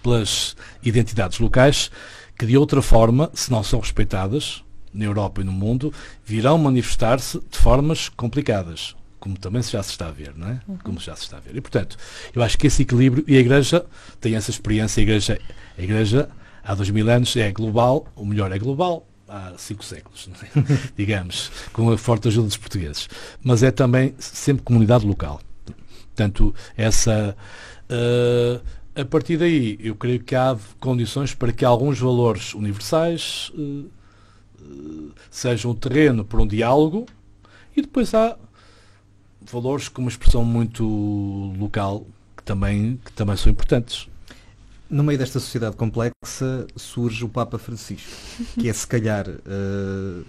pelas identidades locais que de outra forma, se não são respeitadas, na Europa e no mundo, virão manifestar-se de formas complicadas, como também já se está a ver, não é? Uhum. Como já se está a ver. E, portanto, eu acho que esse equilíbrio, e a Igreja tem essa experiência, a Igreja, a igreja há dois mil anos é global, ou melhor, é global, há cinco séculos, é? digamos, com a forte ajuda dos portugueses. Mas é também sempre comunidade local. Portanto, essa... Uh, a partir daí, eu creio que há condições para que alguns valores universais uh, sejam terreno para um diálogo e depois há valores com uma expressão muito local que também, que também são importantes. No meio desta sociedade complexa surge o Papa Francisco, que é se calhar uh,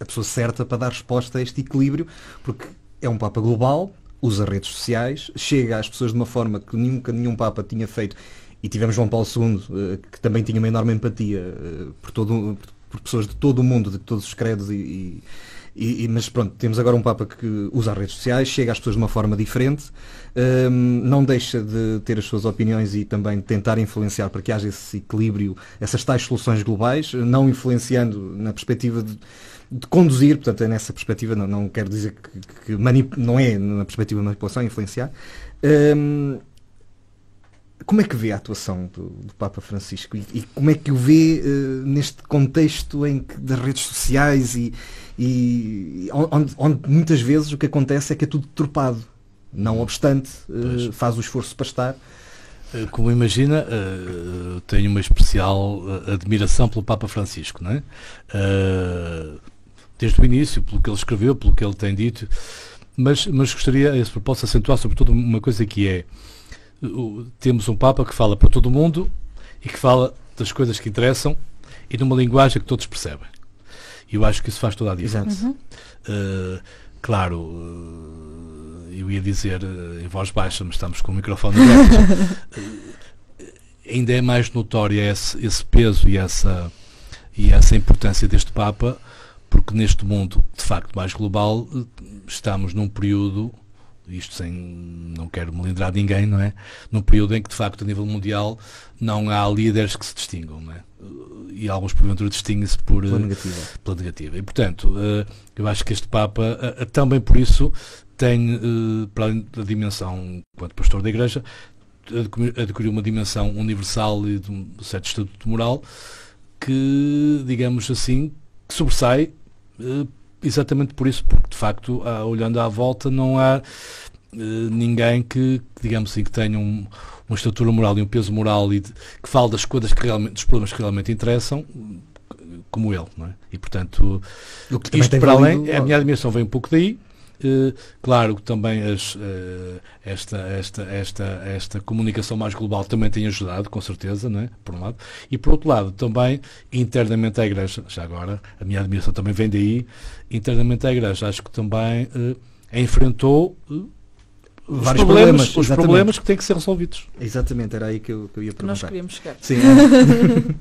a pessoa certa para dar resposta a este equilíbrio, porque é um Papa global, usa redes sociais, chega às pessoas de uma forma que nunca nenhum Papa tinha feito. E tivemos João Paulo II, eh, que também tinha uma enorme empatia eh, por, todo, por pessoas de todo o mundo, de todos os credos e, e, e, mas pronto, temos agora um Papa que usa as redes sociais, chega às pessoas de uma forma diferente, um, não deixa de ter as suas opiniões e também tentar influenciar para que haja esse equilíbrio, essas tais soluções globais, não influenciando na perspectiva de, de conduzir, portanto é nessa perspectiva, não, não quero dizer que, que manip, não é na perspectiva de manipulação, é influenciar. Hum, como é que vê a atuação do, do Papa Francisco e, e, como é que o vê uh, neste contexto em que, das redes sociais e, e onde, onde muitas vezes o que acontece é que é tudo tropado, Não obstante, eh, pois. faz o esforço para estar. Eh, como imagina, eh, tenho uma especial admiração pelo Papa Francisco, não é? Desde o início, pelo que ele escreveu, pelo que ele tem dito, mas, mas gostaria, a esse propósito, acentuar sobretudo uma coisa que é: temos um Papa que fala para todo mundo e que fala das coisas que interessam e numa linguagem que todos percebem e Eu acho que isso faz toda a diferença. Uhum. Uh, claro, uh, eu ia dizer uh, em voz baixa, mas estamos com o microfone aberto. ainda é mais notório esse, esse peso e essa, e essa importância deste Papa, porque neste mundo de facto mais global estamos num período isto sem não quero melindrar ninguém, não é? Num período em que de facto a nível mundial não há líderes que se distingam, não é? e alguns porventura distinguem-se por, pela, eh, negativa. pela negativa. E, portanto, eh, eu acho que este Papa, eh, também por isso, tem, para além da dimensão, enquanto pastor da Igreja, adquiriu uma dimensão universal e de um certo estatuto moral que, digamos assim, que sobressai exatamente por isso, porque de facto, ah, olhando à volta, não há ninguém que, digamos assim, que tenha um uma estrutura moral e um peso moral e de, que fala das coisas que realmente, dos problemas que realmente interessam, como ele, não é? E portanto, isto para além, a minha admiração vem um pouco daí. Eh, claro que também as, eh, esta, esta, esta, esta comunicação mais global também tem ajudado, com certeza, não é? por um lado. E por outro lado, também internamente à Igreja, já agora, a minha admiração também vem daí, internamente à Igreja, acho que também eh, enfrentou vários problemas, problemas os problemas que têm que ser resolvidos. Exatamente, era aí que eu, que eu ia perguntar. Nós queríamos chegar. Sim. É.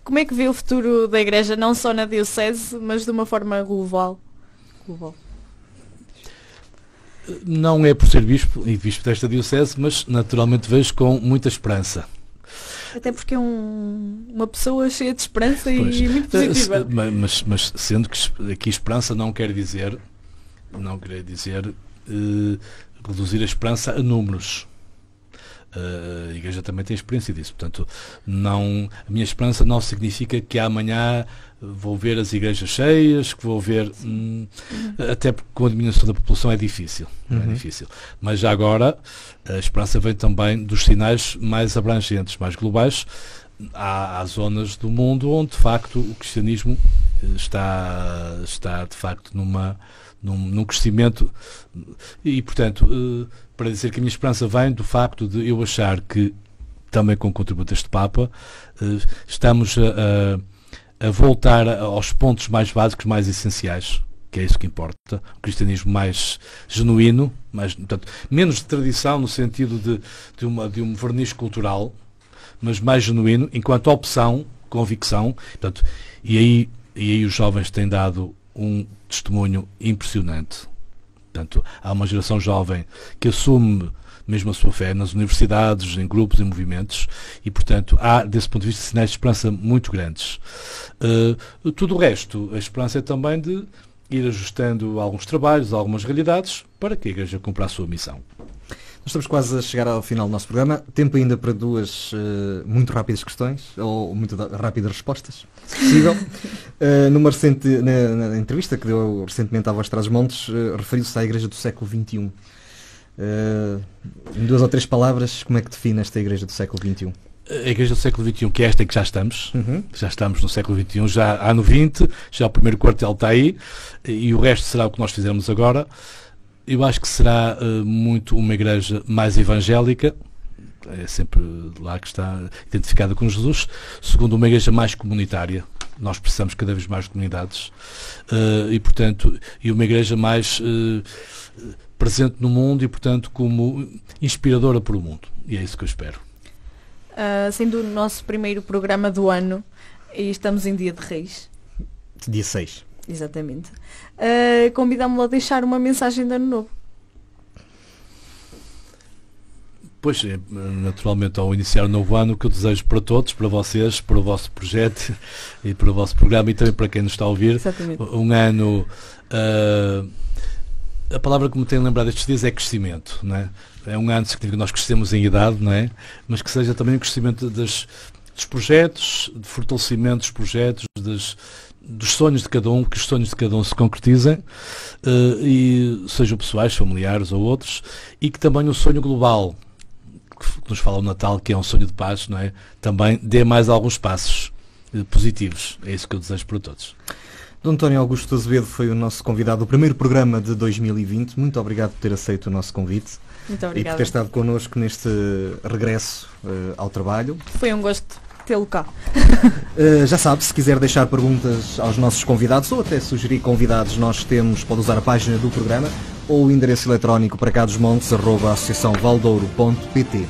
Como é que vê o futuro da Igreja, não só na Diocese, mas de uma forma global? global? Não é por ser bispo e bispo desta Diocese, mas naturalmente vejo com muita esperança. Até porque é um, uma pessoa cheia de esperança pois. e muito positiva. Eh, mas, mas, sendo que aqui esperança não quer dizer, não quer dizer uh, reduzir a esperança a números. Uh, a Igreja também tem experiência disso. Portanto, não, a minha esperança não significa que amanhã vou ver as igrejas cheias, que vou ver. Hum, uhum. Até porque com a diminuição da população é difícil. É uhum. É difícil. Mas já agora, a esperança vem também dos sinais mais abrangentes, mais globais. Há, há zonas do mundo onde, de facto, o cristianismo eh, está, está de facto, numa num, num crescimento. E, portanto, eh, para dizer que a minha esperança vem do facto de eu achar que, também com o contributo deste Papa, eh, estamos a, a, voltar aos pontos mais básicos, mais essenciais que é isso que importa, o cristianismo mais genuíno, mais, portanto, menos de tradição no sentido de, de, uma, de um verniz cultural, mas mais genuíno, enquanto opção, convicção, portanto, e aí, e aí os jovens têm dado um testemunho impressionante. Portanto, há uma geração jovem que assume mesmo a sua fé nas universidades, em grupos, em movimentos, e, portanto, há, desse ponto de vista, sinais de esperança muito grandes. Uh, tudo o resto, a esperança é também de ir ajustando alguns trabalhos, algumas realidades, para que a Igreja cumpra a sua missão estamos quase a chegar ao final do nosso programa. Tempo ainda para duas uh, muito rápidas questões, ou muito rápidas respostas, se possível. uh, numa recente, na, na, entrevista que deu recentemente à Voz Traz Montes, uh, referiu-se à Igreja do século XXI. em duas ou três palavras, como é que define esta Igreja do século XXI? a Igreja do século XXI, que é esta em que já estamos, uhum. já estamos no século XXI, já há no 20, já o primeiro quartel está aí, e o resto será o que nós fizemos agora. Eu acho que será eh, muito uma igreja mais evangélica, é sempre lá que está identificada com Jesus, segundo uma igreja mais comunitária. Nós precisamos cada vez mais de comunidades uh, e, portanto, e uma igreja mais uh, presente no mundo e, portanto, como inspiradora para o mundo. E é isso que eu espero. Ah, sendo o nosso primeiro programa do ano e estamos em dia de reis. Dia 6. Exatamente. Uh, ah, Convidamos-lo a deixar uma mensagem de ano novo. Pois, eh, naturalmente, ao iniciar o novo ano, o que eu desejo para todos, para vocês, para o vosso projeto e para o vosso programa e também para quem nos está a ouvir, Exatamente. um ano. Uh, a palavra que me tem lembrado estes dias é crescimento, não é? É um ano que nós crescemos em idade, não é? Mas que seja também o crescimento das, dos projetos, de fortalecimento dos projetos, das, dos sonhos de cada um, que os sonhos de cada um se concretizem, uh, e sejam pessoais, familiares ou outros, e que também o sonho global, que nos fala o Natal, que é um sonho de paz, não é? também dê mais alguns passos uh, positivos. É isso que eu desejo para todos. Dom António Augusto Azevedo foi o nosso convidado do primeiro programa de 2020. Muito obrigado por ter aceito o nosso convite. Muito obrigado. E por ter estado connosco neste regresso uh, ao trabalho. Foi um gosto tê-lo cá. Uh, já sabe, se quiser deixar perguntas aos nossos convidados ou até sugerir convidados, nós temos, pode usar a página do programa ou o endereço eletrónico para cá dos montes, arroba associaçãovaldouro.pt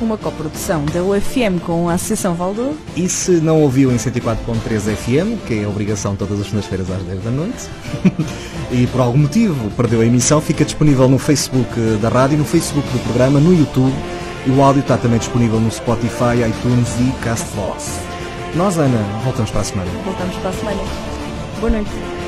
uma coprodução da UFM com a Associação Valdouro. E se não ouviu em 104.3 FM, que é a obrigação todas as segundas-feiras às 10 da noite, e por algum motivo perdeu a emissão, fica disponível no Facebook da rádio, no Facebook do programa, no YouTube o áudio está também disponível no Spotify, iTunes e Castbox. Nós, Ana, voltamos para a semana. Voltamos para a semana. Boa noite.